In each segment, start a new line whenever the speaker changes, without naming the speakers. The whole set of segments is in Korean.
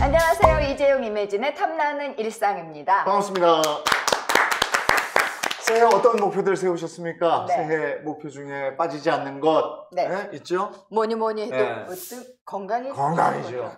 안녕하세요. 이재용 이매진의 탐나는 일상입니다.
반갑습니다. 새해 어떤 목표들 세우셨습니까? 네. 새해 목표 중에 빠지지 않는 것 네. 네? 있죠? 뭐니
뭐니 해도 네. 건강이 건강이죠.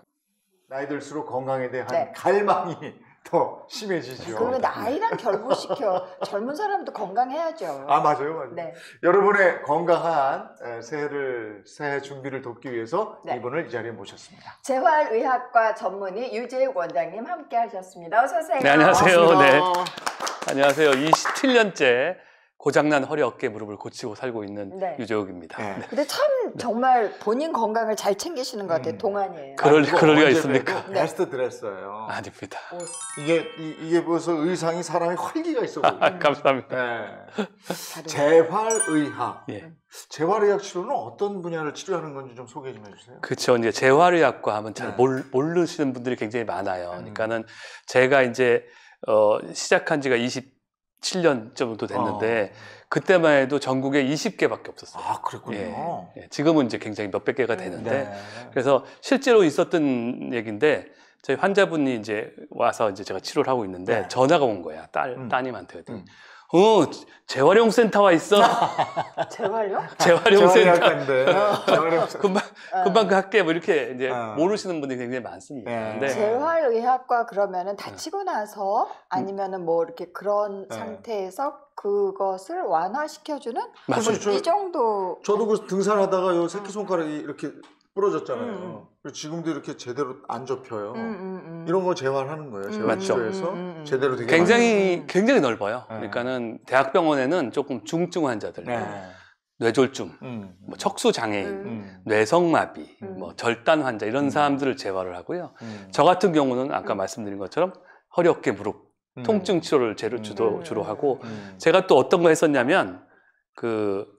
나이 들수록 건강에 대한 네. 갈망이 더 심해지죠. 그러면
나이랑 결부시켜. 젊은 사람도 건강해야죠. 아,
맞아요. 맞아요. 네. 여러분의 건강한 새해를, 새해 준비를 돕기 위해서 네. 이분을 이 자리에 모셨습니다.
재활의학과 전문의 유재욱 원장님 함께 하셨습니다. 어서오세요. 네, 안녕하세요. 반갑습니다. 네.
안녕하세요. 27년째
고장난 허리 어깨 무릎을 고치고 살고 있는 네. 유재욱입니다. 네. 네.
근데 참 정말 본인 건강을 잘 챙기시는 것 같아요. 음. 동안이에요. 그럴, 그럴 리가
있습니까? 베스트 네. 드레서예요. 아닙니다. 이게 이, 게 벌써 의상이 사람의 활기가 있어 보여요. 아, 감사합니다. 네. 재활의학. 예. 재활의학 치료는 어떤 분야를 치료하는 건지 좀 소개 좀 해주세요.
그렇죠. 이제 재활의학과 하면 잘 몰, 모르시는 분들이 굉장히 많아요. 음. 그러니까는 제가 이제 어, 시작한 지가 20 7년 정도 됐는데 어. 그때만 해도 전국에 20개밖에 없었어요. 아 그랬군요. 예, 예, 지금은 이제 굉장히 몇백 개가 네. 되는데 네. 그래서 실제로 있었던 얘기인데 저희 환자분이 이제 와서 이제 제가 치료를 하고 있는데 네. 전화가 온 거야 딸 음. 따님한테. 음. 어, 재활용센터가 있어.
재활용?
재활용센터. 재활용 어. 금방, 어. 금방 그 할게. 뭐 이렇게 이제 어. 모르시는 분들이 굉장히 많습니다. 네. 네.
재활의학과 그러면은 다치고 네. 나서 음. 아니면은 뭐 이렇게 그런 네. 상태에서 그것을 완화시켜주는 맞습니다. 이 정도.
저도 그 등산하다가 요 새끼손가락이 이렇게 부러졌잖아요. 음, 음, 그리고 지금도 이렇게 제대로 안 접혀요. 음, 음, 음. 이런 걸 재활하는 거예요. 재활치료에서 제대로 되게
굉장히 굉장히 넓어요. 네. 그러니까는 대학병원에는 조금 중증 환자들, 네. 뇌졸중, 뭐 척수 장애인, 뇌성마비, 뭐 절단 환자 이런 사람들을 재활을 하고요. 저 같은 경우는 아까 말씀드린 것처럼 허리 어깨 무릎 통증 치료를 제로 주로 주로 하고 제가 또 어떤 거 했었냐면 그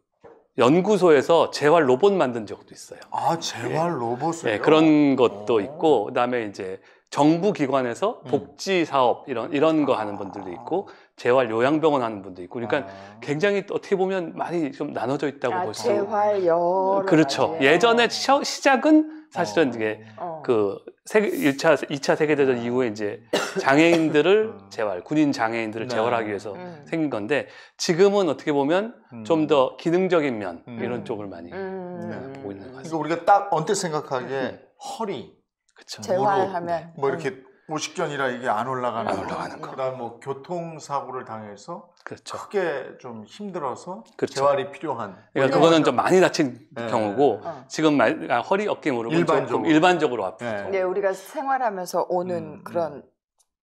연구소에서 재활 로봇 만든 적도 있어요.
아, 재활 예. 로봇을 네,
그런 것도 어. 있고 그다음에 이제 정부 기관에서 복지 사업 이런 이런 거 하는 분들도 있고 음. 재활 요양병원 하는 분도 있고 그러니까 아. 굉장히 어떻게 보면 많이 좀 나눠져 있다고 아, 보시죠.
재활 여 그렇죠.
맞아요. 예전에 시작은 사실은 어. 이게 어. 그 세계 1차 2차 세계 대전 아. 이후에 이제 장애인들을 음. 재활 군인 장애인들을 네. 재활하기 위해서 음. 생긴 건데 지금은 어떻게 보면 음. 좀더 기능적인 면 음. 이런 쪽을 많이 음.
네, 보고 있는 것 같습니다. 이거 우리가 딱 언뜻 생각하기에 음. 허리 그렇죠. 재활하면 뭐 이렇게 오십견이라 이게 안 올라가는, 안 올라가는 거. 그다음 뭐 교통사고를 당해서 그렇죠. 크게 좀 힘들어서 그렇죠. 재활이 필요한. 그러니까 그거는 좀 많이
다친 네. 경우고 어. 지금 말, 아, 허리 어깨 무릎은 일반적으로. 조금 일반적으로 아프죠. 네. 네,
우리가 생활하면서 오는 음, 음, 그런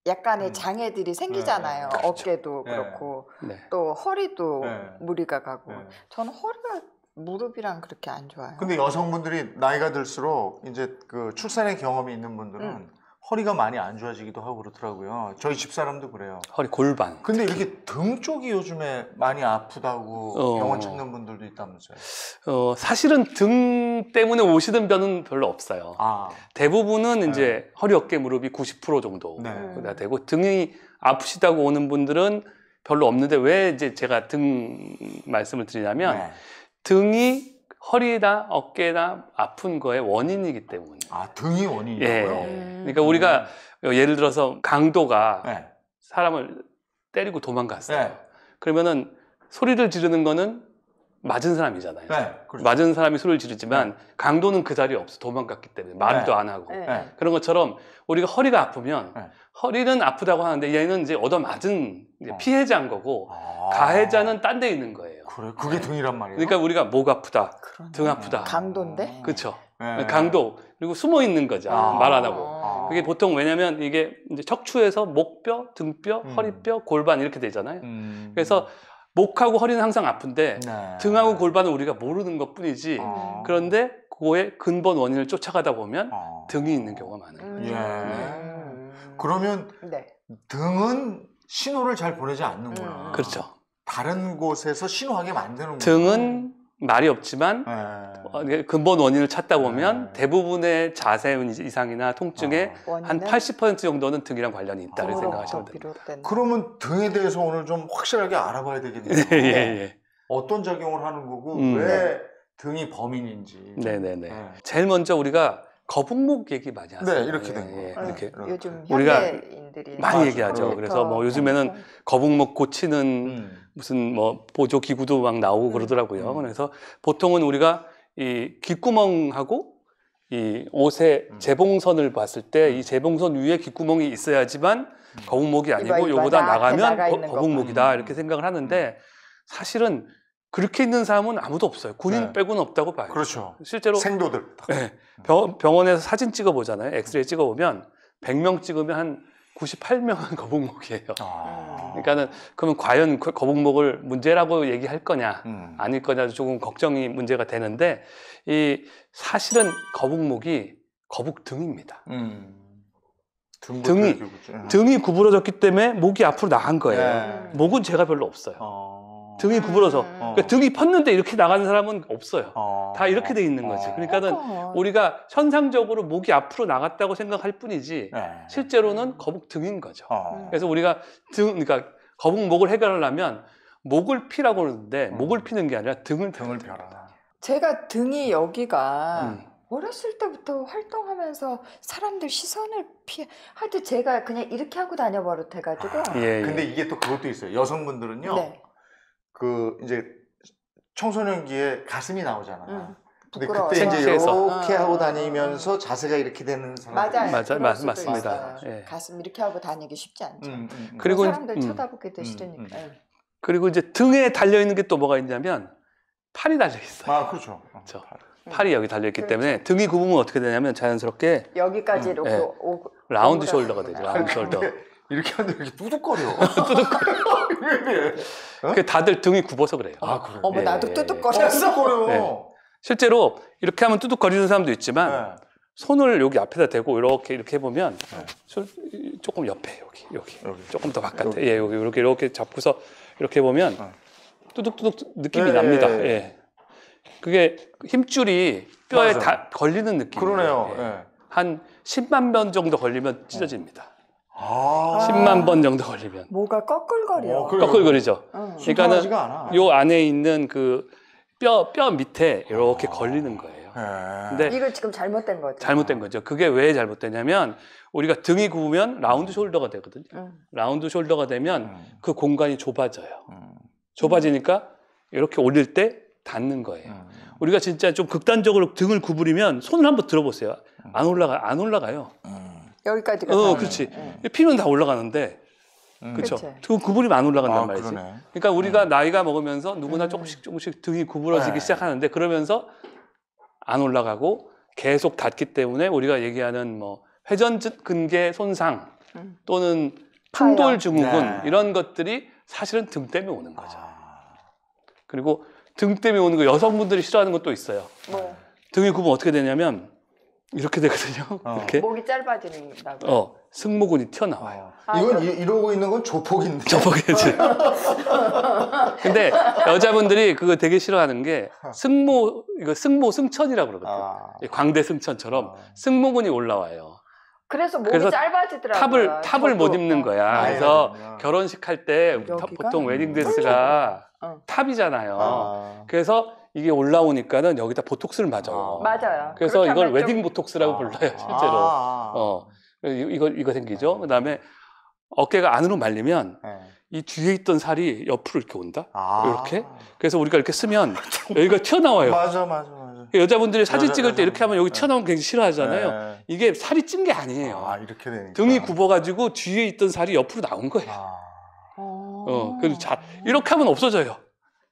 약간의 음. 장애들이 생기잖아요. 그 어깨도 네. 그렇고 네. 또 허리도
무리가 가고.
저는 허리가 무릎이랑 그렇게 안 좋아요.
근데 여성분들이 나이가 들수록 이제 그 출산의 경험이 있는 분들은 음. 허리가 많이 안 좋아지기도 하고 그렇더라고요. 저희 집사람도 그래요.
허리 골반.
근데 이렇게 등 쪽이 요즘에 많이 아프다고 어... 병원 찾는 분들도 있다면서요.
어, 사실은 등 때문에 오시는 병은 별로 없어요. 아. 대부분은 네. 이제 허리, 어깨, 무릎이 90% 정도 네. 되고 등이 아프시다고 오는 분들은 별로 없는데 왜 이제 제가 등 말씀을 드리냐면 네. 등이 허리나 어깨나 아픈 거의 원인이기 때문에. 아, 등이 원인이고요. 예. 음. 그러니까 우리가 예를 들어서 강도가 네. 사람을 때리고 도망갔어요. 네. 그러면은 소리를 지르는 거는 맞은 사람이잖아요. 네, 그렇죠. 맞은 사람이 소리를 지르지만 네. 강도는 그 자리에 없어 도망갔기 때문에 말도 네. 안 하고 네. 네. 그런 것처럼 우리가 허리가 아프면 네. 허리는 아프다고 하는데 얘는 이제 얻어맞은 어. 피해자인 거고 아... 가해자는 딴 데 있는 거예요.
그래? 그게 네. 등이란 말이에요? 그러니까
우리가 목 아프다, 그러네. 등 아프다. 강도인데? 그렇죠.
네. 강도
그리고 숨어 있는 거죠. 아. 말안 하고. 아. 그게 보통 왜냐면 이게 이제 척추에서 목뼈, 등뼈, 음. 허리뼈, 골반 이렇게 되잖아요. 음. 그래서 목하고 허리는 항상 아픈데 네. 등하고 골반은 우리가 모르는 것뿐이지 아. 그런데 그거의 근본 원인을 쫓아가다 보면 아. 등이 있는 경우가 많아요. 음. 예.
네. 그러면 네. 등은 신호를 잘 보내지 않는구나. 그렇죠. 다른 곳에서 신호하게 만드는
등은 말이 없지만 네. 어, 근본 원인을 찾다 보면 네. 대부분의 자세 이상이나 통증의
어. 한80%
정도는 등이랑 관련이 있다고 생각하시면
됩니다. 그러면 등에 대해서 오늘 좀 확실하게 알아봐야 되겠네요. 예, 예, 예. 어떤 작용을 하는 거고 음. 왜 등이 범인인지. 네네네.
네, 네. 네. 제일 먼저 우리가 거북목 얘기 많이 네, 하세요. 네, 이렇게 된 예, 거. 예, 네,
이렇게 요즘 우리가
현대인들이 많이 얘기하죠. 그렇죠. 그래서 뭐 요즘에는
음. 거북목 고치는 음. 무슨 뭐 보조 기구도 막 나오고 음. 그러더라고요. 음. 그래서 보통은 우리가 이 귓구멍하고 이 옷의 재봉선을 봤을 때 이 재봉선 위에 귓구멍이 있어야지만 거북목이 아니고 이거 이봐, 요보다 나가면 거, 거북목이다 이렇게 생각을 하는데 사실은 그렇게 있는 사람은 아무도 없어요. 군인 네. 빼고는 없다고 봐요. 그렇죠. 실제로 생도들. 네, 병, 원에서 사진 찍어 보잖아요. 엑스레이 찍어 보면 100명 찍으면 한 98명은 거북목이에요. 아... 그러니까는 그러면 과연 그 거북목을 문제라고 얘기할 거냐 음. 아닐 거냐 조금 걱정이 문제가 되는데 이 사실은 거북목이 거북등입니다. 음.
등이 예.
등이 구부러졌기 때문에 목이 앞으로 나간 거예요. 네. 목은 제가 별로 없어요. 어... 등이 구부러져. 음. 그러니까 등이 폈는데 이렇게 나가는 사람은 없어요. 어. 다 이렇게 돼 있는 거지. 어. 그러니까는 우리가 현상적으로 목이 앞으로 나갔다고 생각할 뿐이지 네. 실제로는 거북 등인 거죠. 어. 그래서 우리가 등 그러니까 거북 목을 해결하려면 목을 피라고 그러는데 음. 목을 피는 게 아니라 등을 등을 펴라.
제가 등이 여기가 음. 어렸을 때부터 활동하면서 사람들 시선을 피해 하여튼 제가 그냥 이렇게 하고 다녀버릇 해가지고 아, 예, 예. 근데 이게
또 그것도 있어요 여성분들은요 네. 그 이제 청소년기에 가슴이 나오잖아요. 응. 근데 부끄러워요. 그때 이제 이렇게 하고 다니면서 자세가 이렇게 되는 사람 맞아요. 맞 맞, 습니다 예.
가슴 이렇게 하고 다니기 쉽지 않죠.
음, 음, 음. 그리고 사람들 음,
쳐다보기도 음, 싫니까 음,
그리고 이제 등에 달려
있는 게 또 뭐가 있냐면 팔이 달려 있어요. 아, 그렇죠. 그렇죠. 팔이 여기 달려 있기 그렇죠. 때문에 등이 굽으면 어떻게 되냐면 자연스럽게
여기까지 음, 이렇게 예.
라운드 오, 오, 오, 숄더가 되죠. 라운드 아. 숄더.
이렇게 하는데 이렇게 뚜둑거려. 뚜둑거려.
어? 그 다들 등이 굽어서 그래요. 아, 그래. 어머, 예, 나도
뚜둑거렸 예, 뚜둑거려. 예. 네.
실제로 이렇게 하면 뚜둑거리는 사람도 있지만 네. 손을 여기 앞에다 대고 이렇게 이렇게 해보면 네. 조금 옆에 여기, 여기 여기 조금 더 바깥에 여기. 예 여기 이렇게 이렇게 잡고서 이렇게 보면 뚜둑뚜둑 네. 느낌이 네, 납니다. 예. 그게 힘줄이 뼈에 맞아다 걸리는 느낌. 그러네요. 예. 한 10만 번 정도 걸리면 찢어집니다.
아~ 10만 번 정도 걸리면 뭐가 꺼끌거려. 어, 꺼끌거리죠. 응. 어. 그러니까는 요
안에 있는 그 뼈, 뼈 밑에 이렇게 아. 걸리는 거예요. 예. 근데
이걸 지금 잘못된 거죠. 잘못된
거죠. 그게 왜 잘못되냐면 우리가 등이 굽으면 라운드 숄더가 되거든요. 응. 음. 라운드 숄더가 되면 음. 그 공간이 좁아져요. 음. 좁아지니까 이렇게 올릴 때 닿는 거예요. 음. 우리가 진짜 좀 극단적으로 등을 구부리면 손을 한번 들어보세요. 음. 안 올라가 안 올라가요. 음.
여기까지가. 어, 그렇지.
네. 피는 다 올라가는데 음. 그렇죠. 그구이많이 올라간단 아, 말이지. 그러네. 그러니까 우리가 음. 나이가 먹으면서 누구나 조금씩 음. 조금씩 등이 구부러지기 네. 시작하는데 그러면서 안 올라가고 계속 닿기 때문에 우리가 얘기하는 뭐 회전 근개 손상 음. 또는 판돌 증후군 네. 이런 것들이 사실은 등 때문에 오는 거죠. 아. 그리고 등 때문에 오는 거 여성분들이 싫어하는 것도 있어요. 뭐. 등이 구으면 어떻게 되냐면 이렇게 되거든요. 어. 이렇게
목이 짧아지는다고 어,
승모근이 튀어나와요. 어. 아,
이건 이, 러고 있는 건 조폭인데. 조폭이지 근데
여자분들이 그거 되게 싫어하는 게 어. 승모 이거 승모 승천이라고 그러거든요. 아. 광대 승천처럼 어. 승모근이 올라와요.
그래서 목이 그래서 짧아지더라고요. 탑을 탑을 못 저도.
입는 거야. 아, 그래서 그렇군요. 결혼식 할 때 보통 웨딩 드레스가 음. 어. 탑이잖아요. 아. 그래서 이게 올라오니까는 여기다 보톡스를 맞아요. 아.
맞아요. 그래서
이걸 좀... 웨딩 보톡스라고 아. 불러요, 실제로. 아. 어. 이거 이거 생기죠. 그다음에 어깨가 안으로 말리면 네. 이 뒤에 있던 살이 옆으로 이렇게 온다. 아. 이렇게. 그래서 우리가 이렇게 쓰면 여기가 튀어나와요. 맞아,
맞아, 맞아.
여자분들이 사진 여자, 찍을 때 이렇게 하면 여기 네. 튀어나오면 굉장히 싫어하잖아요. 네. 이게 살이 찐 게 아니에요. 아, 이렇게 되니까. 등이 굽어가지고 뒤에 있던 살이 옆으로 나온 거예요. 아. 어, 그래서 자, 이렇게 하면 없어져요.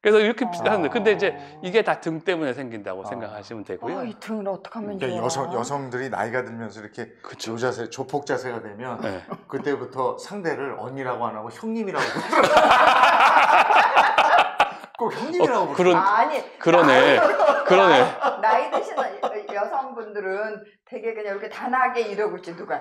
그래서 이렇게 비슷한데 아... 근데 이제 아. 이게 다 등 때문에 생긴다고 아... 생각하시면 되고요. 아,
이 등을 어떻게 하면 그러니 좋아? 여성
여성들이 나이가 들면서 이렇게 그쵸. 자세 조폭 자세가 되면 네. 그때부터 상대를 언니라고 안 하고 형님이라고
꼭 형님이라고 어, 그런 아, 니 그러네 그러네 나이 드신 여성분들은 되게 그냥 이렇게 단하게 이러고 있지 누가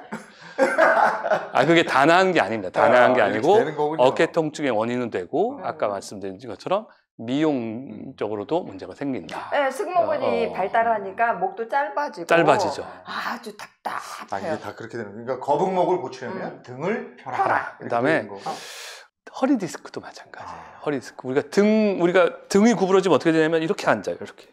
아 그게 단아한 게 아닙니다 단아한 아, 게 아니고 어깨 통증의 원인은 되고 음. 아까 말씀드린 것처럼
미용 적으로도 문제가 생긴다.
네, 승모근이 어, 발달하니까 목도 짧아지고 짧아지죠. 아주 답답
아, 이게 다 그렇게 되는 거예요. 그러니까 거북목을 고치려면 음. 등을 펴라. 그다음에 허리 디스크도 마찬가지예요. 아. 허리 디스크. 우리가 등
우리가 등이 구부러지면 어떻게 되냐면 이렇게 앉아요. 이렇게.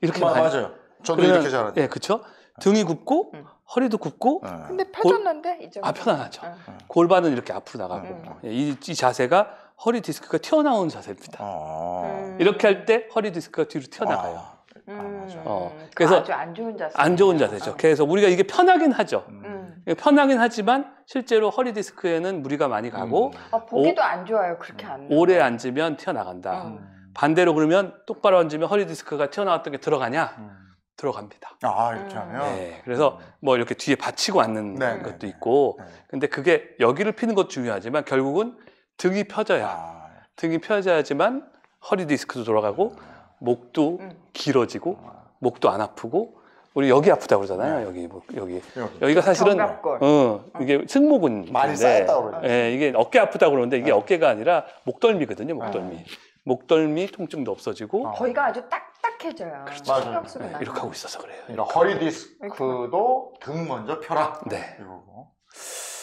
이렇게 마, 맞아요. 저도 그러면, 이렇게 잘하죠.
예, 그렇죠? 등이 굽고 응. 음. 허리도 굽고 아. 근데 펴졌는데
이제 아 편안하죠 응. 음.
골반은 이렇게 앞으로 나가고 응. 음. 예, 이, 이, 자세가 허리 디스크가 튀어나온 자세입니다. 아. 음. 이렇게 할 때 허리 디스크가 뒤로 튀어나가요. 아. 아 음. 어, 아, 그래서 아주
안 좋은 자세 안
좋은 자세죠. 어. 그래서 우리가 이게 편하긴 하죠. 음. 음. 편하긴 하지만 실제로 허리 디스크에는 무리가 많이 가고 음.
아, 보기도 오, 안 좋아요. 그렇게 안
오래 앉으면 튀어나간다. 반대로 그러면 똑바로 앉으면 허리 디스크가 튀어나왔던 게 들어가냐? 들어갑니다.
아 이렇게 하면.
네, 그래서 뭐 이렇게 뒤에 받치고 앉는 네네네. 네. 것도 있고, 네 근데 그게 여기를 피는 것도 중요하지만 결국은 등이 펴져야 아. 예. 등이 펴져야지만 허리 디스크도 돌아가고 아. 목도 음. 길어지고 아. 목도 안 아프고 우리 여기 아프다 고 그러잖아요. 네. 여기 뭐, 여기 여기. 가 사실은 어, 어, 이게 승모근 많이 쌓였다 그러죠. 예, 이게 어깨 아프다 고 그러는데 이게 네. 어깨가 아니라 목덜미거든요. 목덜미. 네. 목덜미 통증도 없어지고 어. 거기가
아주 딱딱해져요. 그렇죠. 맞아요. 네, 이렇게
하고 있어서 그래요. 그러니까 허리
디스크도 등 먼저 펴라. 네.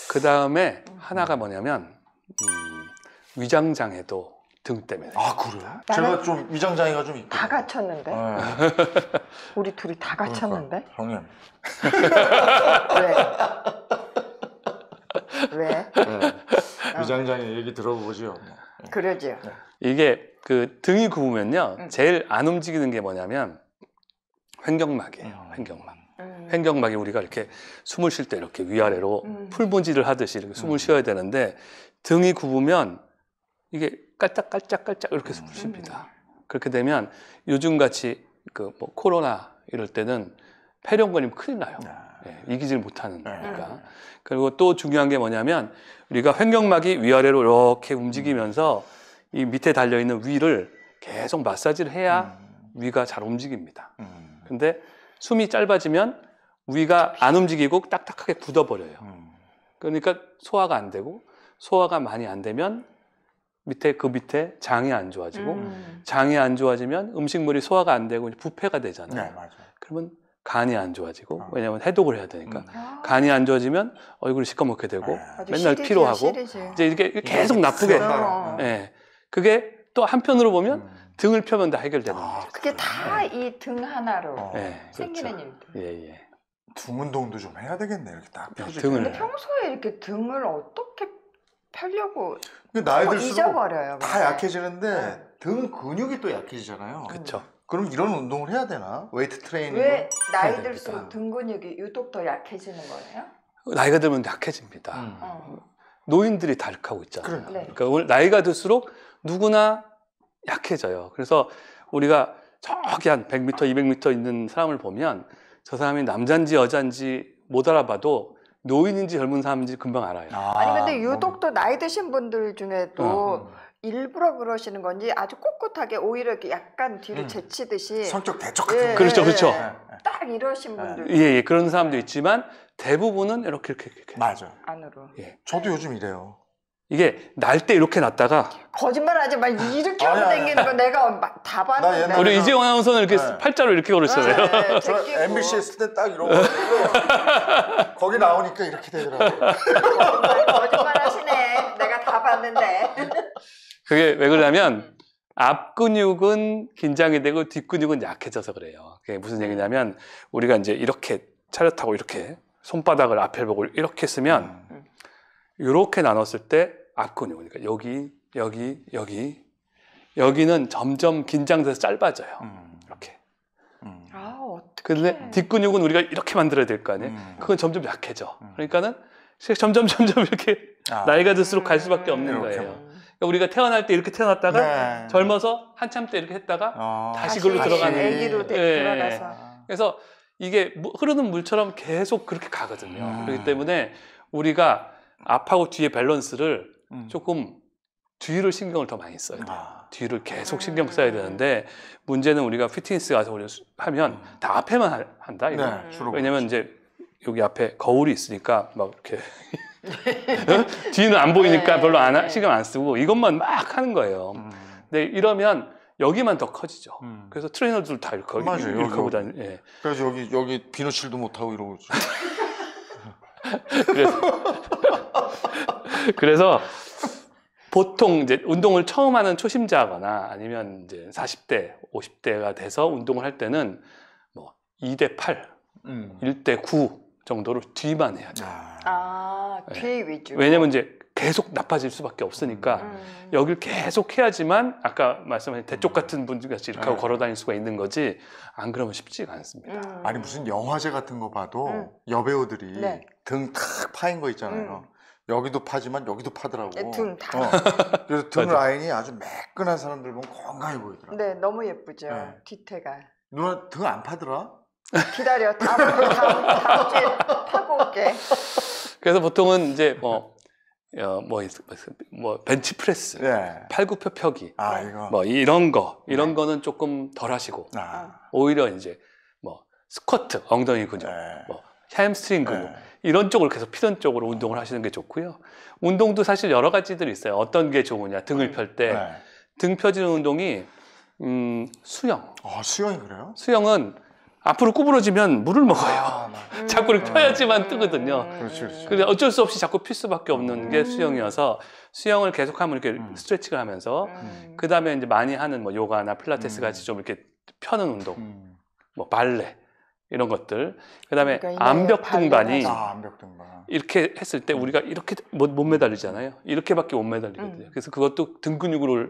그 다음에 하나가 음. 뭐냐면 위장장애도 등 때문에. 아
그래요? 제가 좀 위장 장애가 좀 있고.
다 갇혔는데? 네.
우리 둘이 다 갇혔는데? 그러니까, 형님.
왜? 왜? 네.
어. 위장 장애 얘기 들어보지그러지
네. 네.
이게
그 등이 굽으면요, 응. 음. 제일 안 움직이는 게 뭐냐면 횡격막이에요. 음. 횡격막. 음. 횡격막이 우리가 이렇게 숨을 쉴 때 이렇게 위아래로 음. 풀본질을 하듯이 이렇게 숨을 음. 쉬어야 되는데 등이 굽으면 이게 깔짝깔짝깔짝 이렇게 해서 풀립니다. 음, 음. 그렇게 되면 요즘같이 그 뭐 코로나 이럴 때는 폐렴 걸리면 큰일 나요. 아. 예, 이기질 못하는 네. 거니까. 그리고 또 중요한 게 뭐냐면 우리가 횡격막이 위아래로 이렇게 움직이면서 음. 이 밑에 달려있는 위를 계속 마사지를 해야 위가 잘 움직입니다. 근데 숨이 짧아지면 위가 안 움직이고 딱딱하게 굳어버려요. 그러니까 소화가 안 되고 소화가 많이 안 되면 밑에 그 밑에 장이 안 좋아지고 음. 장이 안 좋아지면 음식물이 소화가 안 되고 부패가 되잖아요. 네, 그러면 간이 안 좋아지고 어. 왜냐하면 해독을 해야 되니까 음. 아. 간이 안 좋아지면 얼굴이 시커멓게 되고 네. 맨날 시리즈야, 피로하고 시리즈. 이제 이게 렇 계속 음. 예, 나쁘게 예 네. 그게 또 한편으로 보면 음. 등을 펴면 다 해결되는 아, 거죠.
그게 다 이등 예. 하나로 어. 예, 그렇죠. 생기는 그렇죠.
일들. 예, 예. 등 운동도 좀 해야 되겠네 이렇게 딱 아, 펴주게. 을 근데
평소에 이렇게 등을 어떻게 펴려고
나이 뭐 들수록 잊어버려요. 다 약해지는데 네. 등 근육이 또 약해지잖아요. 그렇죠. 그럼 이런 운동을 해야 되나? 웨이트 트레이닝? 왜 나이 들수록
등 근육이 유독 더 약해지는 거예요?
나이가 들면 약해집니다. 음.
어. 노인들이 다하고 있잖아요. 그 네. 그러니까 나이가 들수록 누구나 약해져요. 그래서 우리가 저기 한 100m, 200m 있는 사람을 보면 저 사람이 남잔지 여잔지 못 알아봐도 노인인지 젊은 사람인지 금방 알아요.
아, 니 근데 유독
또 나이 드신 분들 중에도 어, 일부러 그러시는 건지 아주 꿋꿋하게 오히려 이렇게 약간 뒤를 음. 제치듯이 성격 대척 같은 예, 그렇죠, 그렇죠. 예, 예. 딱 이러신 예. 분들. 예,
예, 그런 사람도 있지만 대부분은 이렇게 이렇게, 이렇게. 맞아. 안으로. 예. 저도 요즘 이래요. 이게 날 때 이렇게 났다가
거짓말하지 말 이렇게 하고 당기는 거 내가 다 봤는데 우리 이재용
아나운서는 이렇게 네. 팔자로 이렇게 걸었어잖아요 네,
네, MBC 했을 때 딱 이러고 거기 나오니까 이렇게 되더라고요
거짓말하시네 내가 다 봤는데
그게 왜 그러냐면 앞 근육은 긴장이 되고 뒷 근육은 약해져서 그래요 그게 무슨 네. 얘기냐면 우리가 이제 이렇게 차렷하고 이렇게 손바닥을 앞에 보고 이렇게 쓰면 음. 이렇게 나눴을 때 악근이 오니까 여기, 여기, 여기, 여기는 점점 긴장돼서 짧아져요. 음. 이렇게.
음. 아, 어떻게?
근데 뒷근육은 우리가 이렇게 만들어야 될 거 아니에요. 음. 그건 점점 약해져. 음. 그러니까는 점점 점점 이렇게 아. 나이가 들수록 갈 수밖에 음. 없는 이 거예요. 그러니까 우리가 태어날 때 이렇게 태어났다가 네. 젊어서 한참 때 이렇게 했다가 아. 다시 글로 들어가는. 애기로 네. 돌아가서. 그래서 이게 흐르는 물처럼 계속 그렇게 가거든요. 음. 그렇기 때문에 우리가 앞하고 뒤의 밸런스를 음. 조금 뒤를 신경을 더 많이 써야 돼요. 아. 뒤를 계속 아. 신경 써야 되는데 문제는 우리가 피트니스 가서 하면 음. 다 앞에만 한다. 이거. 네, 왜냐면 이제 여기 앞에 거울이 있으니까 막 이렇게 어? 뒤는 안 보이니까 네. 별로 안 하, 신경 네. 안 쓰고 이것만 막 하는 거예요. 음. 근데 이러면 여기만 더 커지죠. 음. 그래서 트레이너들 다 이렇게 맞아요, 이렇게 하다 예. 그래서 여기 여기 비누칠도 못 하고 이러고 있죠. 그래서, 그래서 보통 이제 운동을 처음 하는 초심자거나 아니면 이제 40대, 50대가 돼서 운동을 할 때는 뭐 2대 8, 음. 1대 9 정도로 뒤만 해야 돼 아,
아 뒤 네. 위주. 왜냐면
이제 계속 나빠질 수밖에 없으니까 음. 여길 계속 해야지만 아까
말씀하신 대쪽 같은 분들같이 이렇게 하고 네. 걸어다닐 수가 있는 거지 안 그러면 쉽지가 않습니다. 음. 아니 무슨 영화제 같은 거 봐도 음. 여배우들이 네. 등탁 파인 거 있잖아요. 음. 여기도 파지만 여기도 파더라고. 네, 등 다. 어. 그래서 등 라인이 아주 매끈한 사람들 보면 건강해 보이더라고.
네, 너무 예쁘죠. 네. 뒤태가.
누나 등 안 파더라?
기다려. 다음, 다음, 다음 주에 파고 올게.
그래서 보통은 이제 뭐 어, 뭐, 뭐, 뭐 벤치 프레스, 예. 팔굽혀 펴기, 아, 뭐 이런 거 네. 이런 네. 거는 조금 덜 하시고 아. 오히려 이제 뭐 스쿼트 엉덩이 근육, 네. 뭐 햄스트링 근육 네. 이런 쪽을 계속 피던 쪽으로 운동을 하시는 게 좋고요. 운동도 사실 여러 가지들이 있어요. 어떤 게 좋으냐 등을 펼 때등 네. 펴지는 운동이 음, 수영. 아 수영이 그래요? 수영은 앞으로 구부러지면 물을 먹어요. 아, 자꾸 이렇게 음. 펴야지만 뜨거든요. 그렇죠, 그렇죠. 근데 어쩔 수 없이 자꾸 필 수밖에 없는 게 음. 수영이어서 수영을 계속하면 이렇게 음. 스트레칭을 하면서 음. 그 다음에 이제 많이 하는 뭐 요가나 필라테스 음. 같이 좀 이렇게 펴는 운동, 뭐 발레 이런 것들, 그 다음에 그러니까 암벽 등반이 아, 암벽 등반. 이렇게 했을 때 우리가 이렇게 못, 못 매달리잖아요. 이렇게밖에 못 매달리거든요. 그래서 그것도 등 근육을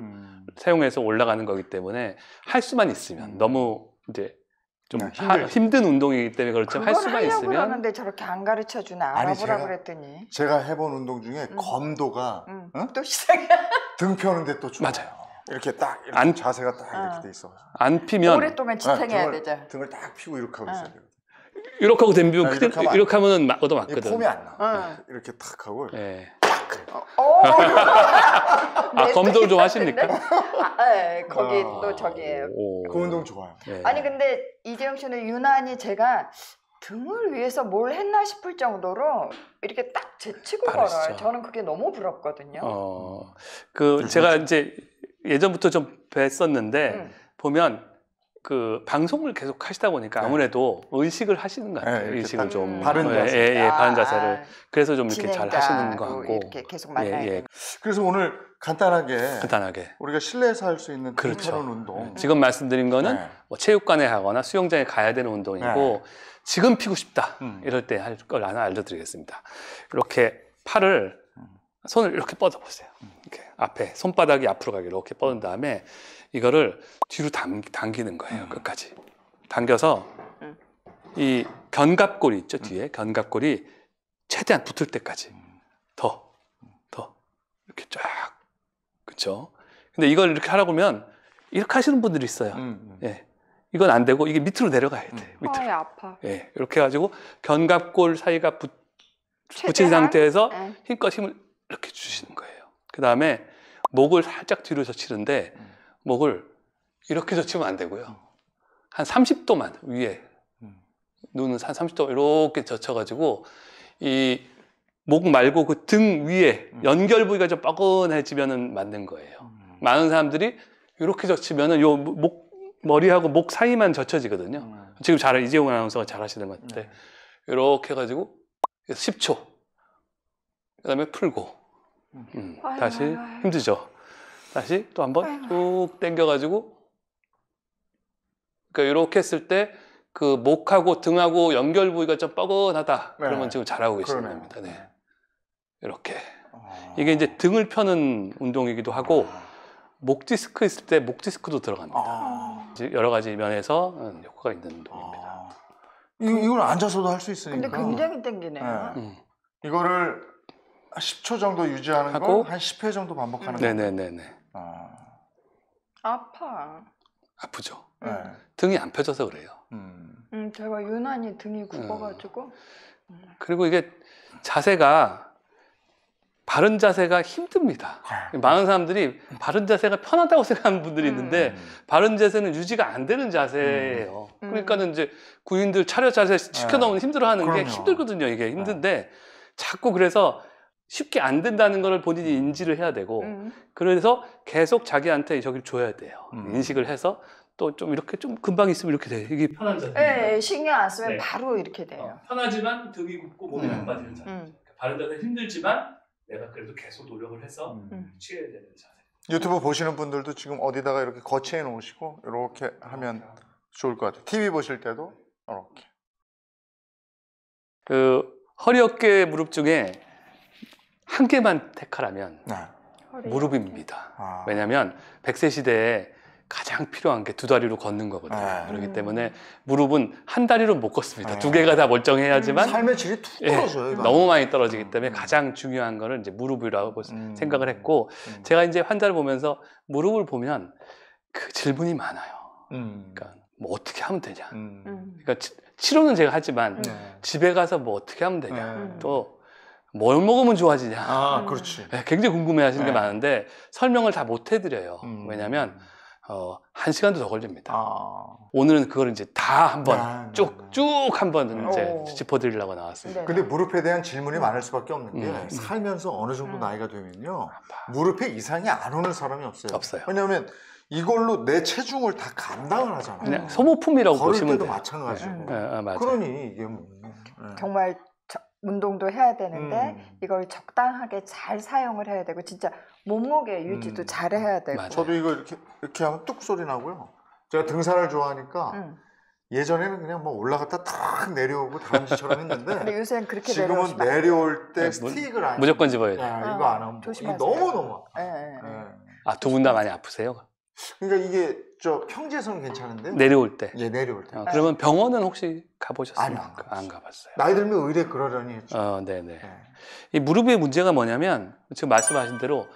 사용해서 올라가는 거기 때문에 할 수만 있으면 너무 이제 좀 네, 하, 힘든 운동이기
때문에 그렇지만 할 수만 있으면 하는데
저렇게 안 가르쳐 주나 아니, 알아보라 그랬더니
제가 해본 운동 중에 음. 검도가
음. 어? 또 시작이야
등 펴는데 또 죽어요. 맞아요 이렇게 딱 이렇게 안, 자세가 딱 이렇게 어. 돼 있어 안 피면 오랫동안 네, 지탱해야 네, 되죠 등을 딱 피고 이렇게 하고 어. 있어야 돼요 이렇게 하고 덤비면 아, 이렇게, 이렇게 하면 얻어맞거든 폼이 안 나. 어. 이렇게 탁 하고 네. 어.
아, 네, 검정 좀 하십니까? 네. 아, 네, 거기 아. 또 저기예요. 그
운동 좋아요. 네. 아니
근데 이재용 씨는 유난히 제가 등을 위해서 뭘 했나 싶을 정도로 이렇게 딱 제치고 걸어요. 저는 그게 너무 부럽거든요.
어, 그 제가 이제 예전부터 좀 뵀었는데 음. 보면 그 방송을 계속 하시다 보니까 네. 아무래도 의식을
하시는 것 네, 같아요. 네, 의식을 좀 바른 어, 예, 자세, 예, 예, 아, 바른 자세를
그래서 좀 이렇게 잘 하시는 것 같고 이렇게 계속 만나야 예, 예.
그래서 오늘 간단하게 간단하게 우리가 실내에서 할 수 있는 그렇죠. 그런 운동 음,
지금 말씀드린 거는 네. 뭐 체육관에 하거나 수영장에 가야 되는 운동이고 네. 지금 피고 싶다 음. 이럴 때 할 걸 하나 알려드리겠습니다. 이렇게 팔을 음. 손을 이렇게 뻗어 보세요. 음. 이렇게 앞에 손바닥이 앞으로 가게 이렇게 뻗은 다음에 이거를 뒤로 당, 당기는 거예요. 음. 끝까지. 당겨서 이 견갑골이 있죠. 음. 뒤에 견갑골이 최대한 붙을 때까지 음. 더, 더 이렇게 쫙, 그렇죠. 근데 이걸 이렇게 하다 보면 이렇게 하시는 분들이 있어요. 음, 예. 이건 안 되고 이게 밑으로 내려가야 돼.
밑으로. 허 아파.
예, 이렇게 해가지고 견갑골 사이가 붙, 붙인 상태에서 네. 힘껏 힘을 이렇게 주시는 거예요. 그 다음에 목을 살짝 뒤로 젖히는데 음. 목을 이렇게도 치면 안 되고요. 한 30도만 위에 음. 눈은 한 30도 이렇게 젖혀가지고 이 목 말고 그 등 위에 음. 연결 부위가 좀 뻐근해지면은 맞는 거예요. 음. 많은 사람들이 이렇게 젖히면은 요 목 머리하고 목 사이만 젖혀지거든요. 지금 잘 이재용 아나운서가 잘 하시는 것 같은데 이렇게 해가지고 10초 그다음에 풀고 음, 다시 힘드죠. 다시 또 한 번 쭉 당겨가지고 그러니까 이렇게 했을 때 그 목하고 등하고 연결 부위가 좀 뻐근하다 네. 그러면 지금 잘하고 계시는 그 겁니다. 네. 이렇게 아. 이게 이제 등을 펴는 운동이기도 하고 아. 목 디스크 있을 때 목 디스크도 들어갑니다.
아.
여러 가지 면에서 음, 효과가 있는 운동입니다.
이,
이건 앉아서도 할 수 있으니까. 근데 굉장히 땡기네요. 네. 음. 이거를 10초 정도 유지하는 거 한 10회 정도 반복하는 거예요. 네, 네네네. 네. 아.
아파.
아프죠. 네. 등이 안 펴져서 그래요.
음. 음, 제가 유난히 등이 굽어가지고.
음. 그리고 이게 자세가 바른 자세가 힘듭니다. 아. 많은 사람들이 바른 자세가 편하다고 생각하는 분들이 음. 있는데 음. 바른 자세는 유지가 안 되는 자세예요. 음. 음. 그러니까는 이제 구인들 차려 자세 시켜놓으면 네. 힘들어하는 그럼요. 게 힘들거든요. 이게 힘든데 네. 자꾸 그래서 쉽게 안 된다는 걸 본인이 음. 인지를 해야 되고 음. 그래서 계속 자기한테 저기를 줘야 돼요. 음. 인식을 해서 또 좀 이렇게 좀 금방 있으면 이렇게 돼. 이게 편한 자세.
네, 네, 신경 안 쓰면 네.
바로 이렇게 돼요. 어,
편하지만 등이 굽고 몸이
안빠지는 음. 자세. 음. 그러니까 바른 자세 힘들지만 내가 그래도 계속 노력을 해서 취해야 되는 자세.
유튜브 보시는 분들도 지금 어디다가 이렇게 거치해 놓으시고 이렇게 하면 좋을 것 같아요. TV 보실 때도 이렇게. 그 허리 어깨 무릎 중에 한
개만 택하라면 네.
무릎입니다.
아. 왜냐하면 백세 시대에 가장 필요한 게 두 다리로 걷는 거거든요. 네. 그렇기 때문에 무릎은 한 다리로 못 걷습니다. 네. 두 개가 다 멀쩡해야지만 음, 삶의
질이 툭 예, 떨어져요. 예, 너무
많이 떨어지기 때문에 음. 가장 중요한 거는 이제 무릎이라고 음. 생각을 했고 음. 제가 이제 환자를 보면서 무릎을 보면 그 질문이 많아요. 음. 그러니까 뭐 어떻게 하면 되냐. 음. 그러니까 치, 치료는 제가 하지만 네. 집에 가서 뭐 어떻게 하면 되냐. 네. 또뭘 먹으면 좋아지냐. 아, 그렇지. 네, 굉장히 궁금해 하시는 네. 게 많은데 설명을 다 못 해드려요. 음. 왜냐면, 어, 한 시간도 더 걸립니다. 아. 오늘은 그걸 이제 다 한번 아, 네, 쭉, 네. 쭉 한번
음. 이제 짚어드리려고 나왔습니다. 근데 무릎에 대한 질문이 음. 많을 수밖에 없는 게 음. 살면서 어느 정도 음. 나이가 되면요. 무릎에 이상이 안 오는 사람이 없어요. 없어요. 왜냐하면 이걸로 내 체중을 다 감당을 하잖아요. 소모품이라고 보시면 돼요. 마찬가지고. 네. 네. 아, 그러니 이게 뭐 네.
정말 운동도 해야 되는데 음. 이걸 적당하게 잘 사용을 해야 되고 진짜 몸무게 유지도 음. 잘 해야 되고 맞아 저도
이거 이렇게 이렇게 하면 뚝 소리 나고요. 제가 등산을 좋아하니까 음. 예전에는 그냥 뭐 올라갔다 탁 내려오고 다람쥐처럼 했는데 근데 요새는 그렇게 지금은 내려올 때 네, 스틱을 안 무조건 집어야 네, 돼. 요 이거 안 하면 아, 뭐. 조심하세요. 너무 너무. 네, 예,
네. 예. 예. 아두 분 다 많이 아프세요?
그러니까 이게 저 평지에서는 괜찮은데 내려올
때. 예 내려올 때. 어, 그러면 병원은 혹시 가보셨습니까? 아니요, 안어요안 가봤어요.
나이 들면 의뢰 그러려니.
어, 네네. 네. 네. 이 무릎의 문제가 뭐냐면 지금 말씀하신 대로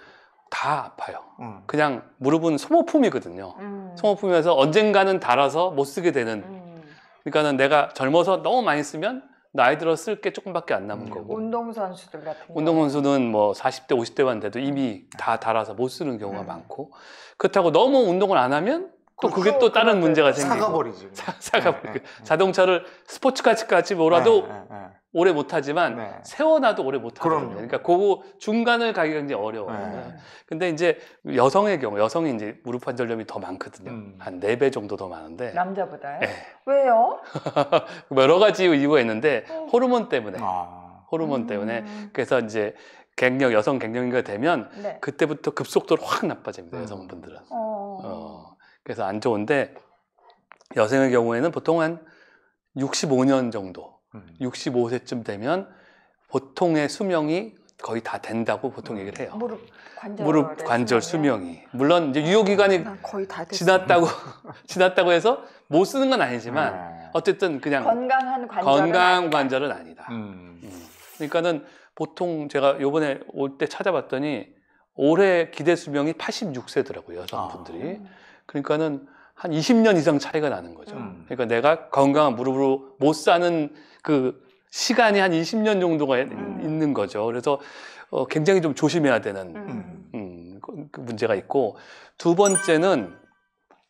다 아파요. 음. 그냥 무릎은 소모품이거든요. 음. 소모품이어서 언젠가는 닳아서 못 쓰게 되는. 음. 그러니까는 내가 젊어서 너무 많이 쓰면 나이 들어 쓸 게 조금밖에 안 남은 음. 거고
운동선수들 같은 경우.
운동선수는 뭐 40대 50대만 돼도 이미 다 달아서 못 쓰는 경우가 음. 많고 그렇다고 너무 운동을 안 하면 또 그게 또 그렇죠. 다른 문제가 그렇죠. 생기고 사가버리지
사, 가버리고 네, 네,
네. 자동차를 스포츠카치까지 뭐라도 오래 못하지만 네. 세워놔도 오래 못하거든요. 그러니까 그 중간을 가기가 굉장히 어려워요. 네. 네. 근데 이제 여성의 경우 여성이 이제 무릎 관절염이 더 많거든요. 음. 한네 배 정도 더 많은데
남자보다요? 네. 왜요?
여러 가지 이유가 있는데 어. 호르몬 때문에 아. 호르몬 음. 때문에 그래서 이제 갱년 여성 갱년기가 되면 네. 그때부터 급속도로 확 나빠집니다. 음. 여성분들은. 어. 어. 그래서 안 좋은데 여성의 경우에는 보통 한 65년 정도 65세쯤 음. 되면 보통의 수명이 거의 다 된다고 보통 음. 얘기를 해요. 무릎
관절, 무릎
관절 수명이. 물론 이제 유효 기간이
아, 지났다고
음. 지났다고 해서 못 쓰는 건 아니지만 네. 어쨌든 그냥
건강한 관절은 건강
관절은 아니다.
음. 음.
그러니까는 보통 제가 요번에 올 때 찾아봤더니 올해 기대 수명이 86세더라고요, 여성분들이. 아. 그러니까는 한 20년 이상 차이가 나는 거죠. 음. 그러니까 내가 건강한 무릎으로 못 사는 그 시간이 한 20년 정도가 음. 있는 거죠. 그래서 어, 굉장히 좀 조심해야 되는 음. 음, 그, 그 문제가 있고 두 번째는